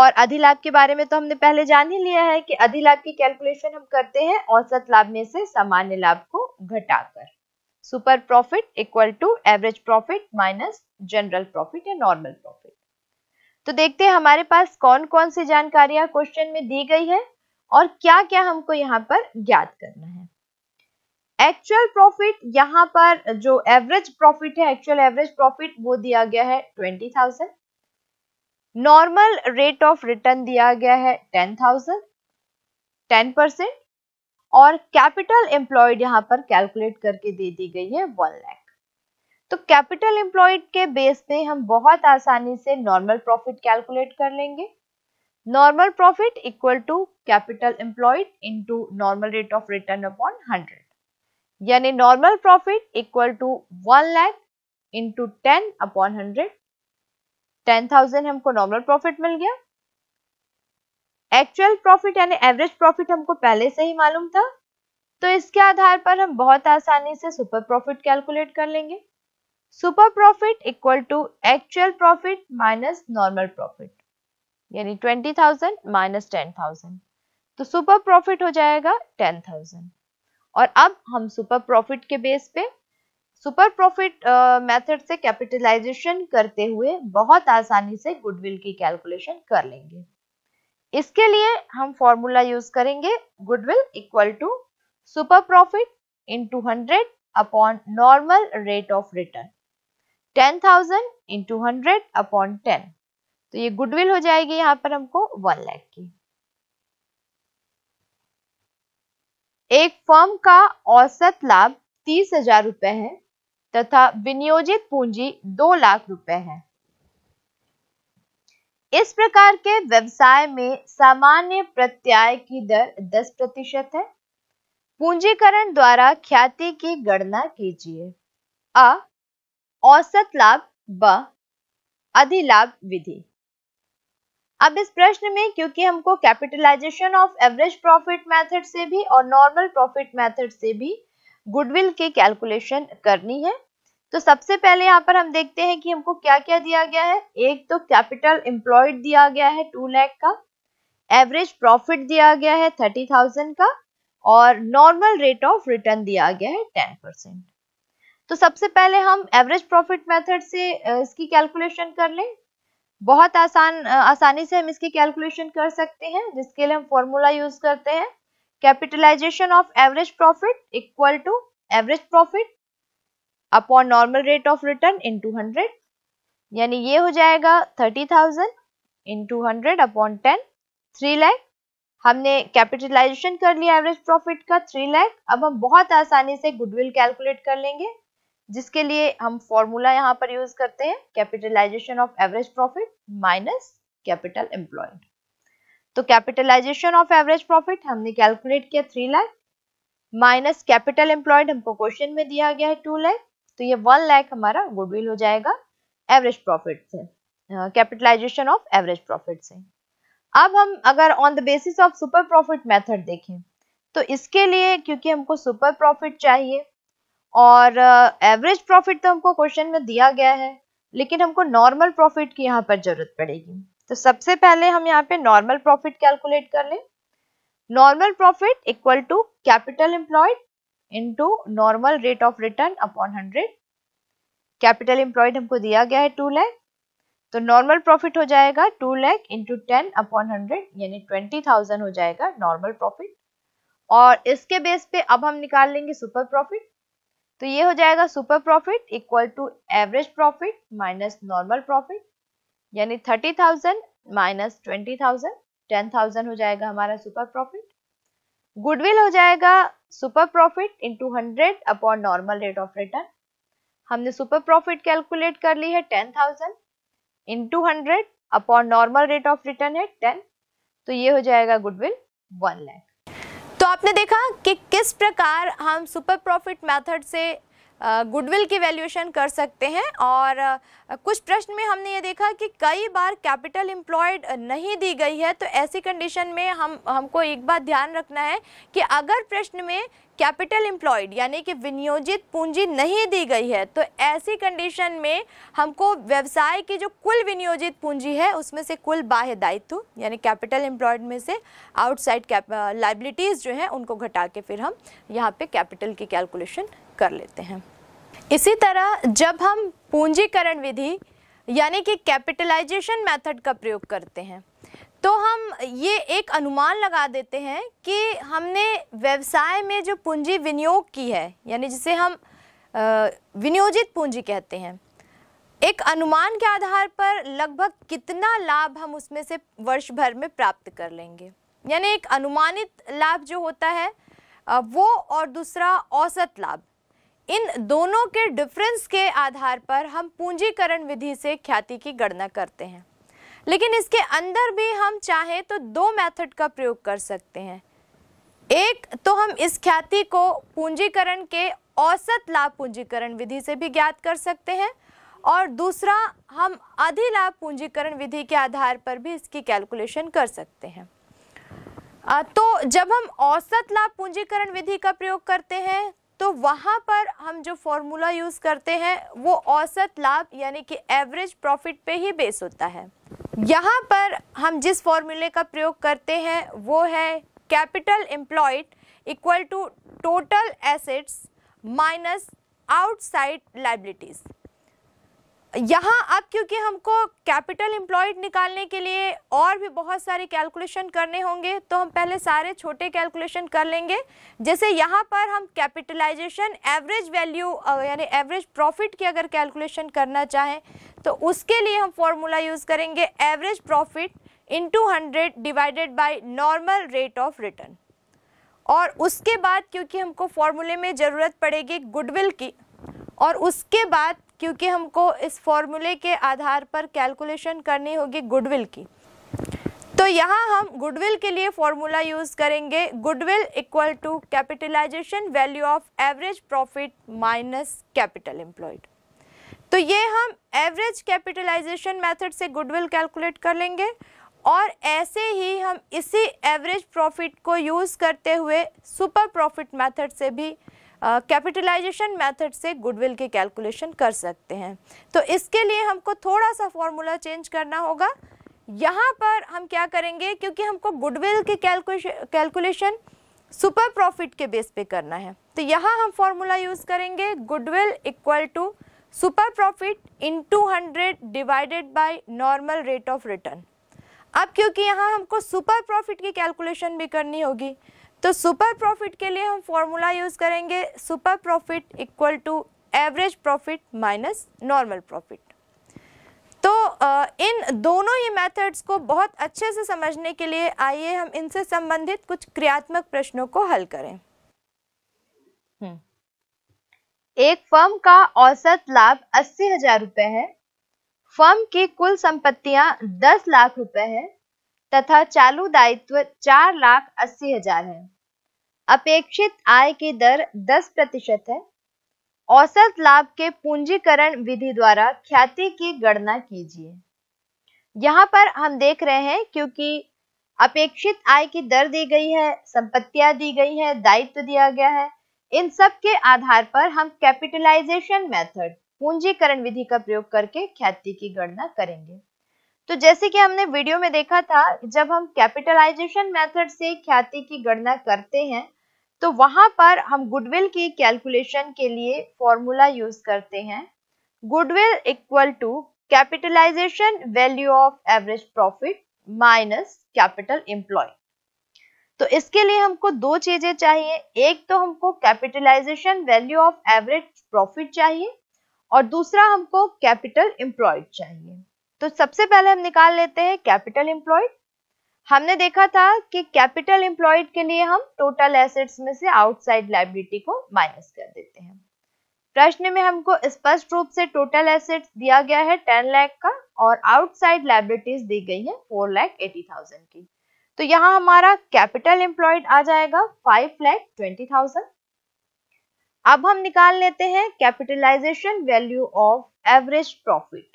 और अधिलाभ के बारे में तो हमने पहले जान ही लिया है कि अधिलाभ की कैलकुलेशन हम करते हैं औसत लाभ में से सामान्य लाभ को घटाकर super profit equal to average profit minus general profit या नॉर्मल प्रॉफिट तो देखते हैं हमारे पास कौन कौन सी जानकारियां क्वेश्चन में दी गई है और क्या क्या हमको यहाँ पर ज्ञात करना है एक्चुअल प्रॉफिट यहाँ पर जो एवरेज प्रॉफिट है एक्चुअल एवरेज प्रॉफिट वो दिया गया है twenty thousand normal rate of return दिया गया है टेन थाउजेंड टेन परसेंट और कैपिटल एम्प्लॉयड यहाँ पर कैलकुलेट करके दे दी गई है वन लैख तो कैपिटल एम्प्लॉयड के बेस पे हम बहुत आसानी से नॉर्मल प्रॉफिट कैलकुलेट कर लेंगे normal profit equal to capital employed into normal rate of return upon hundred यानी normal profit equal to one lakh into ten upon hundred ten thousand हमको नॉर्मल प्रॉफिट मिल गया एक्चुअल प्रॉफिट यानी average profit हमको पहले से ही मालूम था तो इसके आधार पर हम बहुत आसानी से सुपर प्रॉफिट कैलकुलेट कर लेंगे super profit equal to actual profit minus normal profit यानी twenty thousand minus ten thousand तो सुपर प्रॉफिट हो जाएगा टेन थाउजेंड और अब हम सुपर प्रॉफिट के बेस पे सुपर प्रॉफिट मेथड से कैपिटलाइजेशन करते हुए बहुत आसानी से गुडविल की कैलकुलेशन कर लेंगे इसके लिए हम फॉर्मूला यूज करेंगे goodwill equal to super profit into hundred upon normal rate of return ten thousand into hundred upon ten तो ये गुडविल हो जाएगी यहाँ पर हमको वन लैख की एक फर्म का औसत लाभ तीस हजार रुपए है तथा विनियोजित पूंजी दो लाख रुपए है इस प्रकार के व्यवसाय में सामान्य प्रत्याय की दर दस प्रतिशत है पूंजीकरण द्वारा ख्याति की गणना कीजिए अ औसत लाभ व अधिलाभ विधि अब इस प्रश्न में क्योंकि हमको capitalization of average profit method से भी और नॉर्मल प्रॉफिट मेथड से भी गुडविल की कैलकुलेशन करनी है तो सबसे पहले यहाँ पर हम देखते हैं कि हमको क्या क्या दिया गया है एक तो कैपिटल एम्प्लॉयड दिया गया है टू लैख का एवरेज प्रॉफिट दिया गया है थर्टी थाउजेंड का और नॉर्मल रेट ऑफ रिटर्न दिया गया है टेन परसेंट तो सबसे पहले हम एवरेज प्रॉफिट मेथड से इसकी कैलकुलेशन कर लें बहुत आसान आसानी से हम इसकी कैलकुलेशन कर सकते हैं जिसके लिए हम फॉर्मूला यूज करते हैं capitalization of average profit equal to average profit upon normal rate of return into hundred यानी ये हो जाएगा thirty thousand into hundred upon ten three lakh हमने कैपिटलाइजेशन कर लिया एवरेज प्रॉफिट का थ्री लैख अब हम बहुत आसानी से गुडविल कैलकुलेट कर लेंगे जिसके लिए हम फॉर्मूला यहाँ पर यूज करते हैं capitalization of average profit minus capital employed तो कैपिटलाइजेशन ऑफ एवरेज प्रॉफिट हमने कैलकुलेट किया three lakh minus capital employed हमको क्वेश्चन में दिया गया है टू लाख तो ये वन लाख हमारा गुडविल हो जाएगा एवरेज प्रॉफिट से कैपिटलाइजेशन ऑफ एवरेज प्रॉफिट से अब हम अगर on the basis of super profit method देखें तो इसके लिए क्योंकि हमको सुपर प्रॉफिट चाहिए और एवरेज uh, प्रॉफिट तो हमको क्वेश्चन में दिया गया है लेकिन हमको नॉर्मल प्रॉफिट की यहाँ पर जरूरत पड़ेगी तो सबसे पहले हम यहाँ पे नॉर्मल प्रॉफिट कैलकुलेट कर लें normal profit equal to capital employed into normal rate of return upon hundred capital employed हमको दिया गया है टू लैख तो नॉर्मल प्रॉफिट हो जाएगा two lakh into ten upon hundred यानी ट्वेंटी थाउजेंड हो जाएगा नॉर्मल प्रॉफिट और इसके बेस पे अब हम निकाल लेंगे सुपर प्रॉफिट तो ये हो जाएगा super profit equal to average profit minus normal profit यानी thirty thousand minus twenty thousand ten thousand हो जाएगा हमारा सुपर प्रॉफिट गुडविल हो जाएगा super profit into hundred upon normal rate of return हमने सुपर प्रॉफिट कैलकुलेट कर ली है ten thousand into hundred upon normal rate of return है टेन तो ये हो जाएगा गुडविल वन लैख आपने देखा कि किस प्रकार हम सुपर प्रॉफिट मेथड से गुडविल की वैल्यूएशन कर सकते हैं और कुछ प्रश्न में हमने ये देखा कि कई बार कैपिटल एम्प्लॉयड नहीं दी गई है तो ऐसी कंडीशन में हम हमको एक बात ध्यान रखना है कि अगर प्रश्न में कैपिटल एम्प्लॉयड यानी कि विनियोजित पूंजी नहीं दी गई है तो ऐसी कंडीशन में हमको व्यवसाय की जो कुल विनियोजित पूंजी है उसमें से कुल बाह्य दायित्व यानी कैपिटल एम्प्लॉयड में से आउटसाइड लाइबिलिटीज़ जो हैं उनको घटा के फिर हम यहाँ पे कैपिटल की कैलकुलेशन कर लेते हैं इसी तरह जब हम पूंजीकरण विधि यानी कि कैपिटलाइजेशन मेथड का प्रयोग करते हैं तो हम ये एक अनुमान लगा देते हैं कि हमने व्यवसाय में जो पूंजी विनियोग की है यानी जिसे हम विनियोजित पूंजी कहते हैं एक अनुमान के आधार पर लगभग कितना लाभ हम उसमें से वर्ष भर में प्राप्त कर लेंगे यानी एक अनुमानित लाभ जो होता है वो और दूसरा औसत लाभ इन दोनों के डिफरेंस के आधार पर हम पूंजीकरण विधि से ख्याति की गणना करते हैं लेकिन इसके अंदर भी हम चाहें तो दो मेथड का प्रयोग कर सकते हैं एक तो हम इस ख्याति को पूंजीकरण के औसत लाभ पूंजीकरण विधि से भी ज्ञात कर सकते हैं और दूसरा हम अधिलाभ पूंजीकरण विधि के आधार पर भी इसकी कैलकुलेशन कर सकते हैं तो जब हम औसत लाभ पूंजीकरण विधि का प्रयोग करते हैं तो वहाँ पर हम जो फॉर्मूला यूज़ करते हैं वो औसत लाभ यानी कि एवरेज प्रॉफिट पे ही बेस होता है यहाँ पर हम जिस फॉर्मूले का प्रयोग करते हैं वो है capital employed equal to total assets minus outside liabilities यहाँ अब क्योंकि हमको कैपिटल एम्प्लॉयड निकालने के लिए और भी बहुत सारे कैलकुलेशन करने होंगे तो हम पहले सारे छोटे कैलकुलेशन कर लेंगे जैसे यहाँ पर हम कैपिटलाइजेशन एवरेज वैल्यू यानी एवरेज प्रॉफिट की अगर कैलकुलेशन करना चाहें तो उसके लिए हम फॉर्मूला यूज़ करेंगे average profit into hundred divided by normal rate of return और उसके बाद क्योंकि हमको फॉर्मूले में ज़रूरत पड़ेगी गुडविल की और उसके बाद क्योंकि हमको इस फॉर्मूले के आधार पर कैलकुलेशन करनी होगी गुडविल की तो यहाँ हम गुडविल के लिए फॉर्मूला यूज़ करेंगे goodwill equal to capitalization value of average profit minus capital employed तो ये हम एवरेज कैपिटलाइजेशन मेथड से गुडविल कैलकुलेट कर लेंगे और ऐसे ही हम इसी एवरेज प्रॉफिट को यूज़ करते हुए सुपर प्रॉफिट मेथड से भी कैपिटलाइजेशन मेथड से गुडविल के कैलकुलेशन कर सकते हैं तो इसके लिए हमको थोड़ा सा फॉर्मूला चेंज करना होगा यहाँ पर हम क्या करेंगे क्योंकि हमको गुडविल के कैलकुलेशन सुपर प्रॉफिट के बेस पे करना है तो यहाँ हम फॉर्मूला यूज़ करेंगे goodwill equal to super profit into hundred divided by normal rate of return अब क्योंकि यहाँ हमको सुपर प्रॉफिट की कैलकुलेशन भी करनी होगी तो सुपर प्रॉफिट के लिए हम फॉर्मूला यूज़ करेंगे super profit equal to average profit minus normal profit तो इन दोनों ही मेथड्स को बहुत अच्छे से समझने के लिए आइए हम इनसे संबंधित कुछ क्रियात्मक प्रश्नों को हल करें हम्म। एक फर्म का औसत लाभ अस्सी हजार रुपए है फर्म की कुल संपत्तियां दस लाख रुपए है तथा चालू दायित्व चार लाख अस्सी हजार है अपेक्षित आय की दर दस प्रतिशत है औसत लाभ के पूंजीकरण विधि द्वारा ख्याति की गणना कीजिए यहाँ पर हम देख रहे हैं क्योंकि अपेक्षित आय की दर दी गई है संपत्तियां दी गई है दायित्व दिया गया है इन सब के आधार पर हम कैपिटलाइजेशन मेथड पूंजीकरण विधि का प्रयोग करके ख्याति की गणना करेंगे तो जैसे कि हमने वीडियो में देखा था जब हम कैपिटलाइजेशन मेथड से ख्याति की गणना करते हैं तो वहां पर हम गुडविल की कैलकुलेशन के लिए फॉर्मूला यूज करते हैं goodwill equal to capitalization value of average profit minus capital employ तो इसके लिए हमको दो चीजें चाहिए एक तो हमको capitalization value of average profit चाहिए और दूसरा हमको कैपिटल एम्प्लॉयड चाहिए तो सबसे पहले हम निकाल लेते हैं कैपिटल एम्प्लॉयड हमने देखा था कि कैपिटल एम्प्लॉयड के लिए हम टोटल एसेट्स में से आउटसाइड लाइबिलिटी को माइनस कर देते हैं प्रश्न में हमको स्पष्ट रूप से टोटल एसेट्स दिया गया है टेन लाख का और आउटसाइड लाइबिलिटीज दी गई है फोर लाख एटी थाउजेंड की तो यहाँ हमारा कैपिटल एम्प्लॉयड आ जाएगा फाइव लाख ट्वेंटी थाउजेंड अब हम निकाल लेते हैं capitalization value of average profit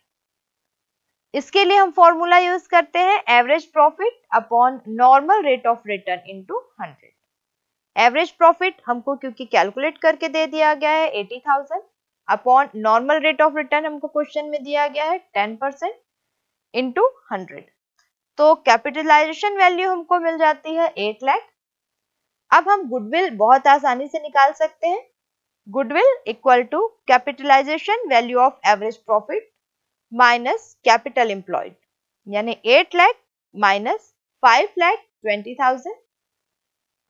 इसके लिए हम फॉर्मूला यूज करते हैं average profit upon normal rate of return into 100 average profit हमको क्योंकि कैलकुलेट करके दे दिया गया है eighty thousand upon normal rate of return हमको क्वेश्चन में दिया गया है टेन परसेंट इंटू हंड्रेड तो कैपिटलाइजेशन वैल्यू हमको मिल जाती है एट लैख अब हम गुडविल बहुत आसानी से निकाल सकते हैं goodwill equal to capitalization value of average profit minus capital employed यानी eight lakh minus five lakh twenty thousand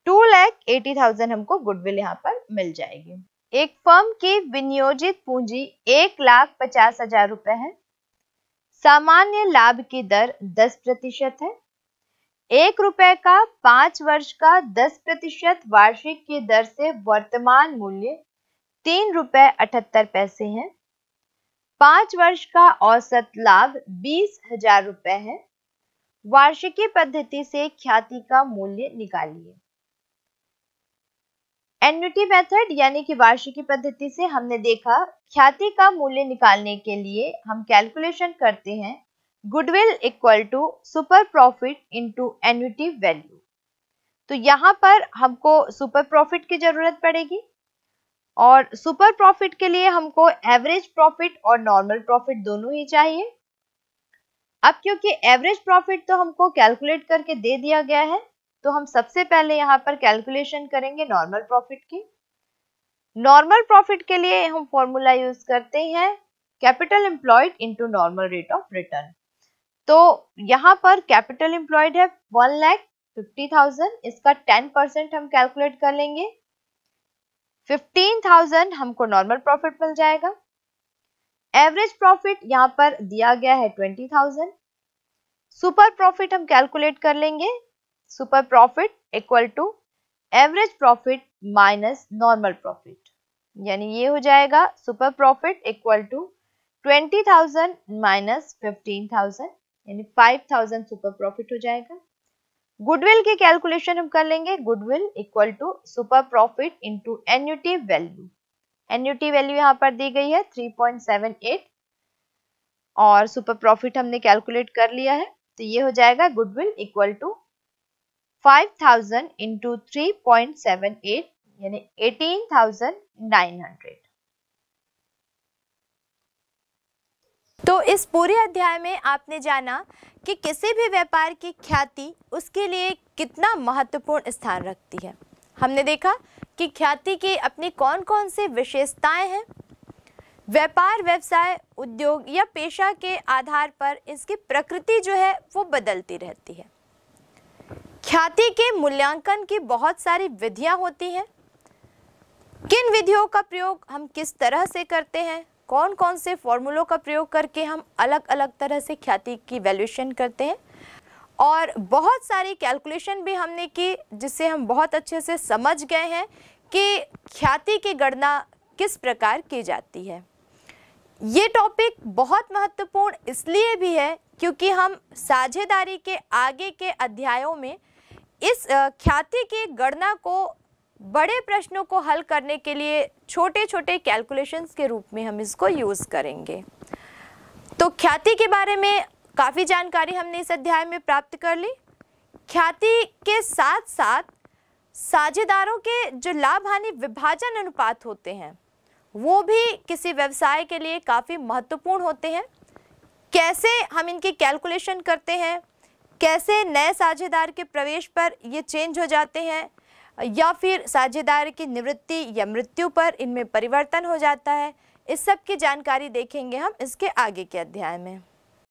two lakh eighty thousand हमको गुडविल यहाँ पर मिल जाएगी एक फर्म की विनियोजित पूंजी एक लाख पचास हजार रुपए है सामान्य लाभ की दर दस प्रतिशत है एक रुपए का पांच वर्ष का दस प्रतिशत वार्षिक की दर से वर्तमान मूल्य तीन रुपए अठहत्तर पैसे हैं पांच वर्ष का औसत लाभ बीस हजार रुपए है वार्षिकी पद्धति से ख्याति का मूल्य निकालिए एन्युटी मेथड यानी कि वार्षिकी पद्धति से हमने देखा ख्याति का मूल्य निकालने के लिए हम कैलकुलेशन करते हैं goodwill equal to super profit into annuity value तो यहाँ पर हमको सुपर प्रॉफिट की जरूरत पड़ेगी और सुपर प्रॉफिट के लिए हमको एवरेज प्रॉफिट और नॉर्मल प्रॉफिट दोनों ही चाहिए अब क्योंकि एवरेज प्रॉफिट तो हमको कैलकुलेट करके दे दिया गया है तो हम सबसे पहले यहाँ पर कैलकुलेशन करेंगे नॉर्मल प्रॉफिट की नॉर्मल प्रॉफिट के लिए हम फॉर्मूला यूज करते हैं capital employed into normal rate of return तो यहाँ पर कैपिटल एम्प्लॉयड है वन लैख फिफ्टी थाउजेंड इसका टेन परसेंट हम कैलकुलेट कर लेंगे 15,000 थाउजेंड हमको नॉर्मल प्रॉफिट मिल जाएगा एवरेज प्रॉफिट यहाँ पर दिया गया है ट्वेंटी थाउजेंड सुपर प्रॉफिट हम कैलकुलेट कर लेंगे super profit equal to average profit minus normal profit यानी ये हो जाएगा super profit equal to twenty thousand minus fifteen thousand यानी फाइव थाउजेंड सुपर प्रॉफिट हो जाएगा गुडविल की कैलकुलेशन हम कर लेंगे goodwill equal to super profit into annuity value annuity value यहाँ पर दी गई है 3.78 और सुपर प्रॉफिट हमने कैलकुलेट कर लिया है तो ये हो जाएगा goodwill equal to 5000 thousand into three यानी 18,900 तो इस पूरे अध्याय में आपने जाना कि किसी भी व्यापार की ख्याति उसके लिए कितना महत्वपूर्ण स्थान रखती है हमने देखा कि ख्याति की अपनी कौन कौन सी विशेषताएं हैं व्यापार व्यवसाय उद्योग या पेशा के आधार पर इसकी प्रकृति जो है वो बदलती रहती है ख्याति के मूल्यांकन की बहुत सारी विधियां होती हैं किन विधियों का प्रयोग हम किस तरह से करते हैं कौन कौन से फॉर्मूलों का प्रयोग करके हम अलग अलग तरह से ख्याति की वैल्यूशन करते हैं और बहुत सारी कैलकुलेशन भी हमने की जिससे हम बहुत अच्छे से समझ गए हैं कि ख्याति की गणना किस प्रकार की जाती है ये टॉपिक बहुत महत्वपूर्ण इसलिए भी है क्योंकि हम साझेदारी के आगे के अध्यायों में इस ख्याति की गणना को बड़े प्रश्नों को हल करने के लिए छोटे छोटे कैलकुलेशंस के रूप में हम इसको यूज़ करेंगे तो ख्याति के बारे में काफ़ी जानकारी हमने इस अध्याय में प्राप्त कर ली ख्याति के साथ साथ साझेदारों के जो लाभ हानि विभाजन अनुपात होते हैं वो भी किसी व्यवसाय के लिए काफ़ी महत्वपूर्ण होते हैं कैसे हम इनके कैलकुलेशन करते हैं कैसे नए साझेदार के प्रवेश पर ये चेंज हो जाते हैं या फिर साझेदार की निवृत्ति या मृत्यु पर इनमें परिवर्तन हो जाता है इस सब की जानकारी देखेंगे हम इसके आगे के अध्याय में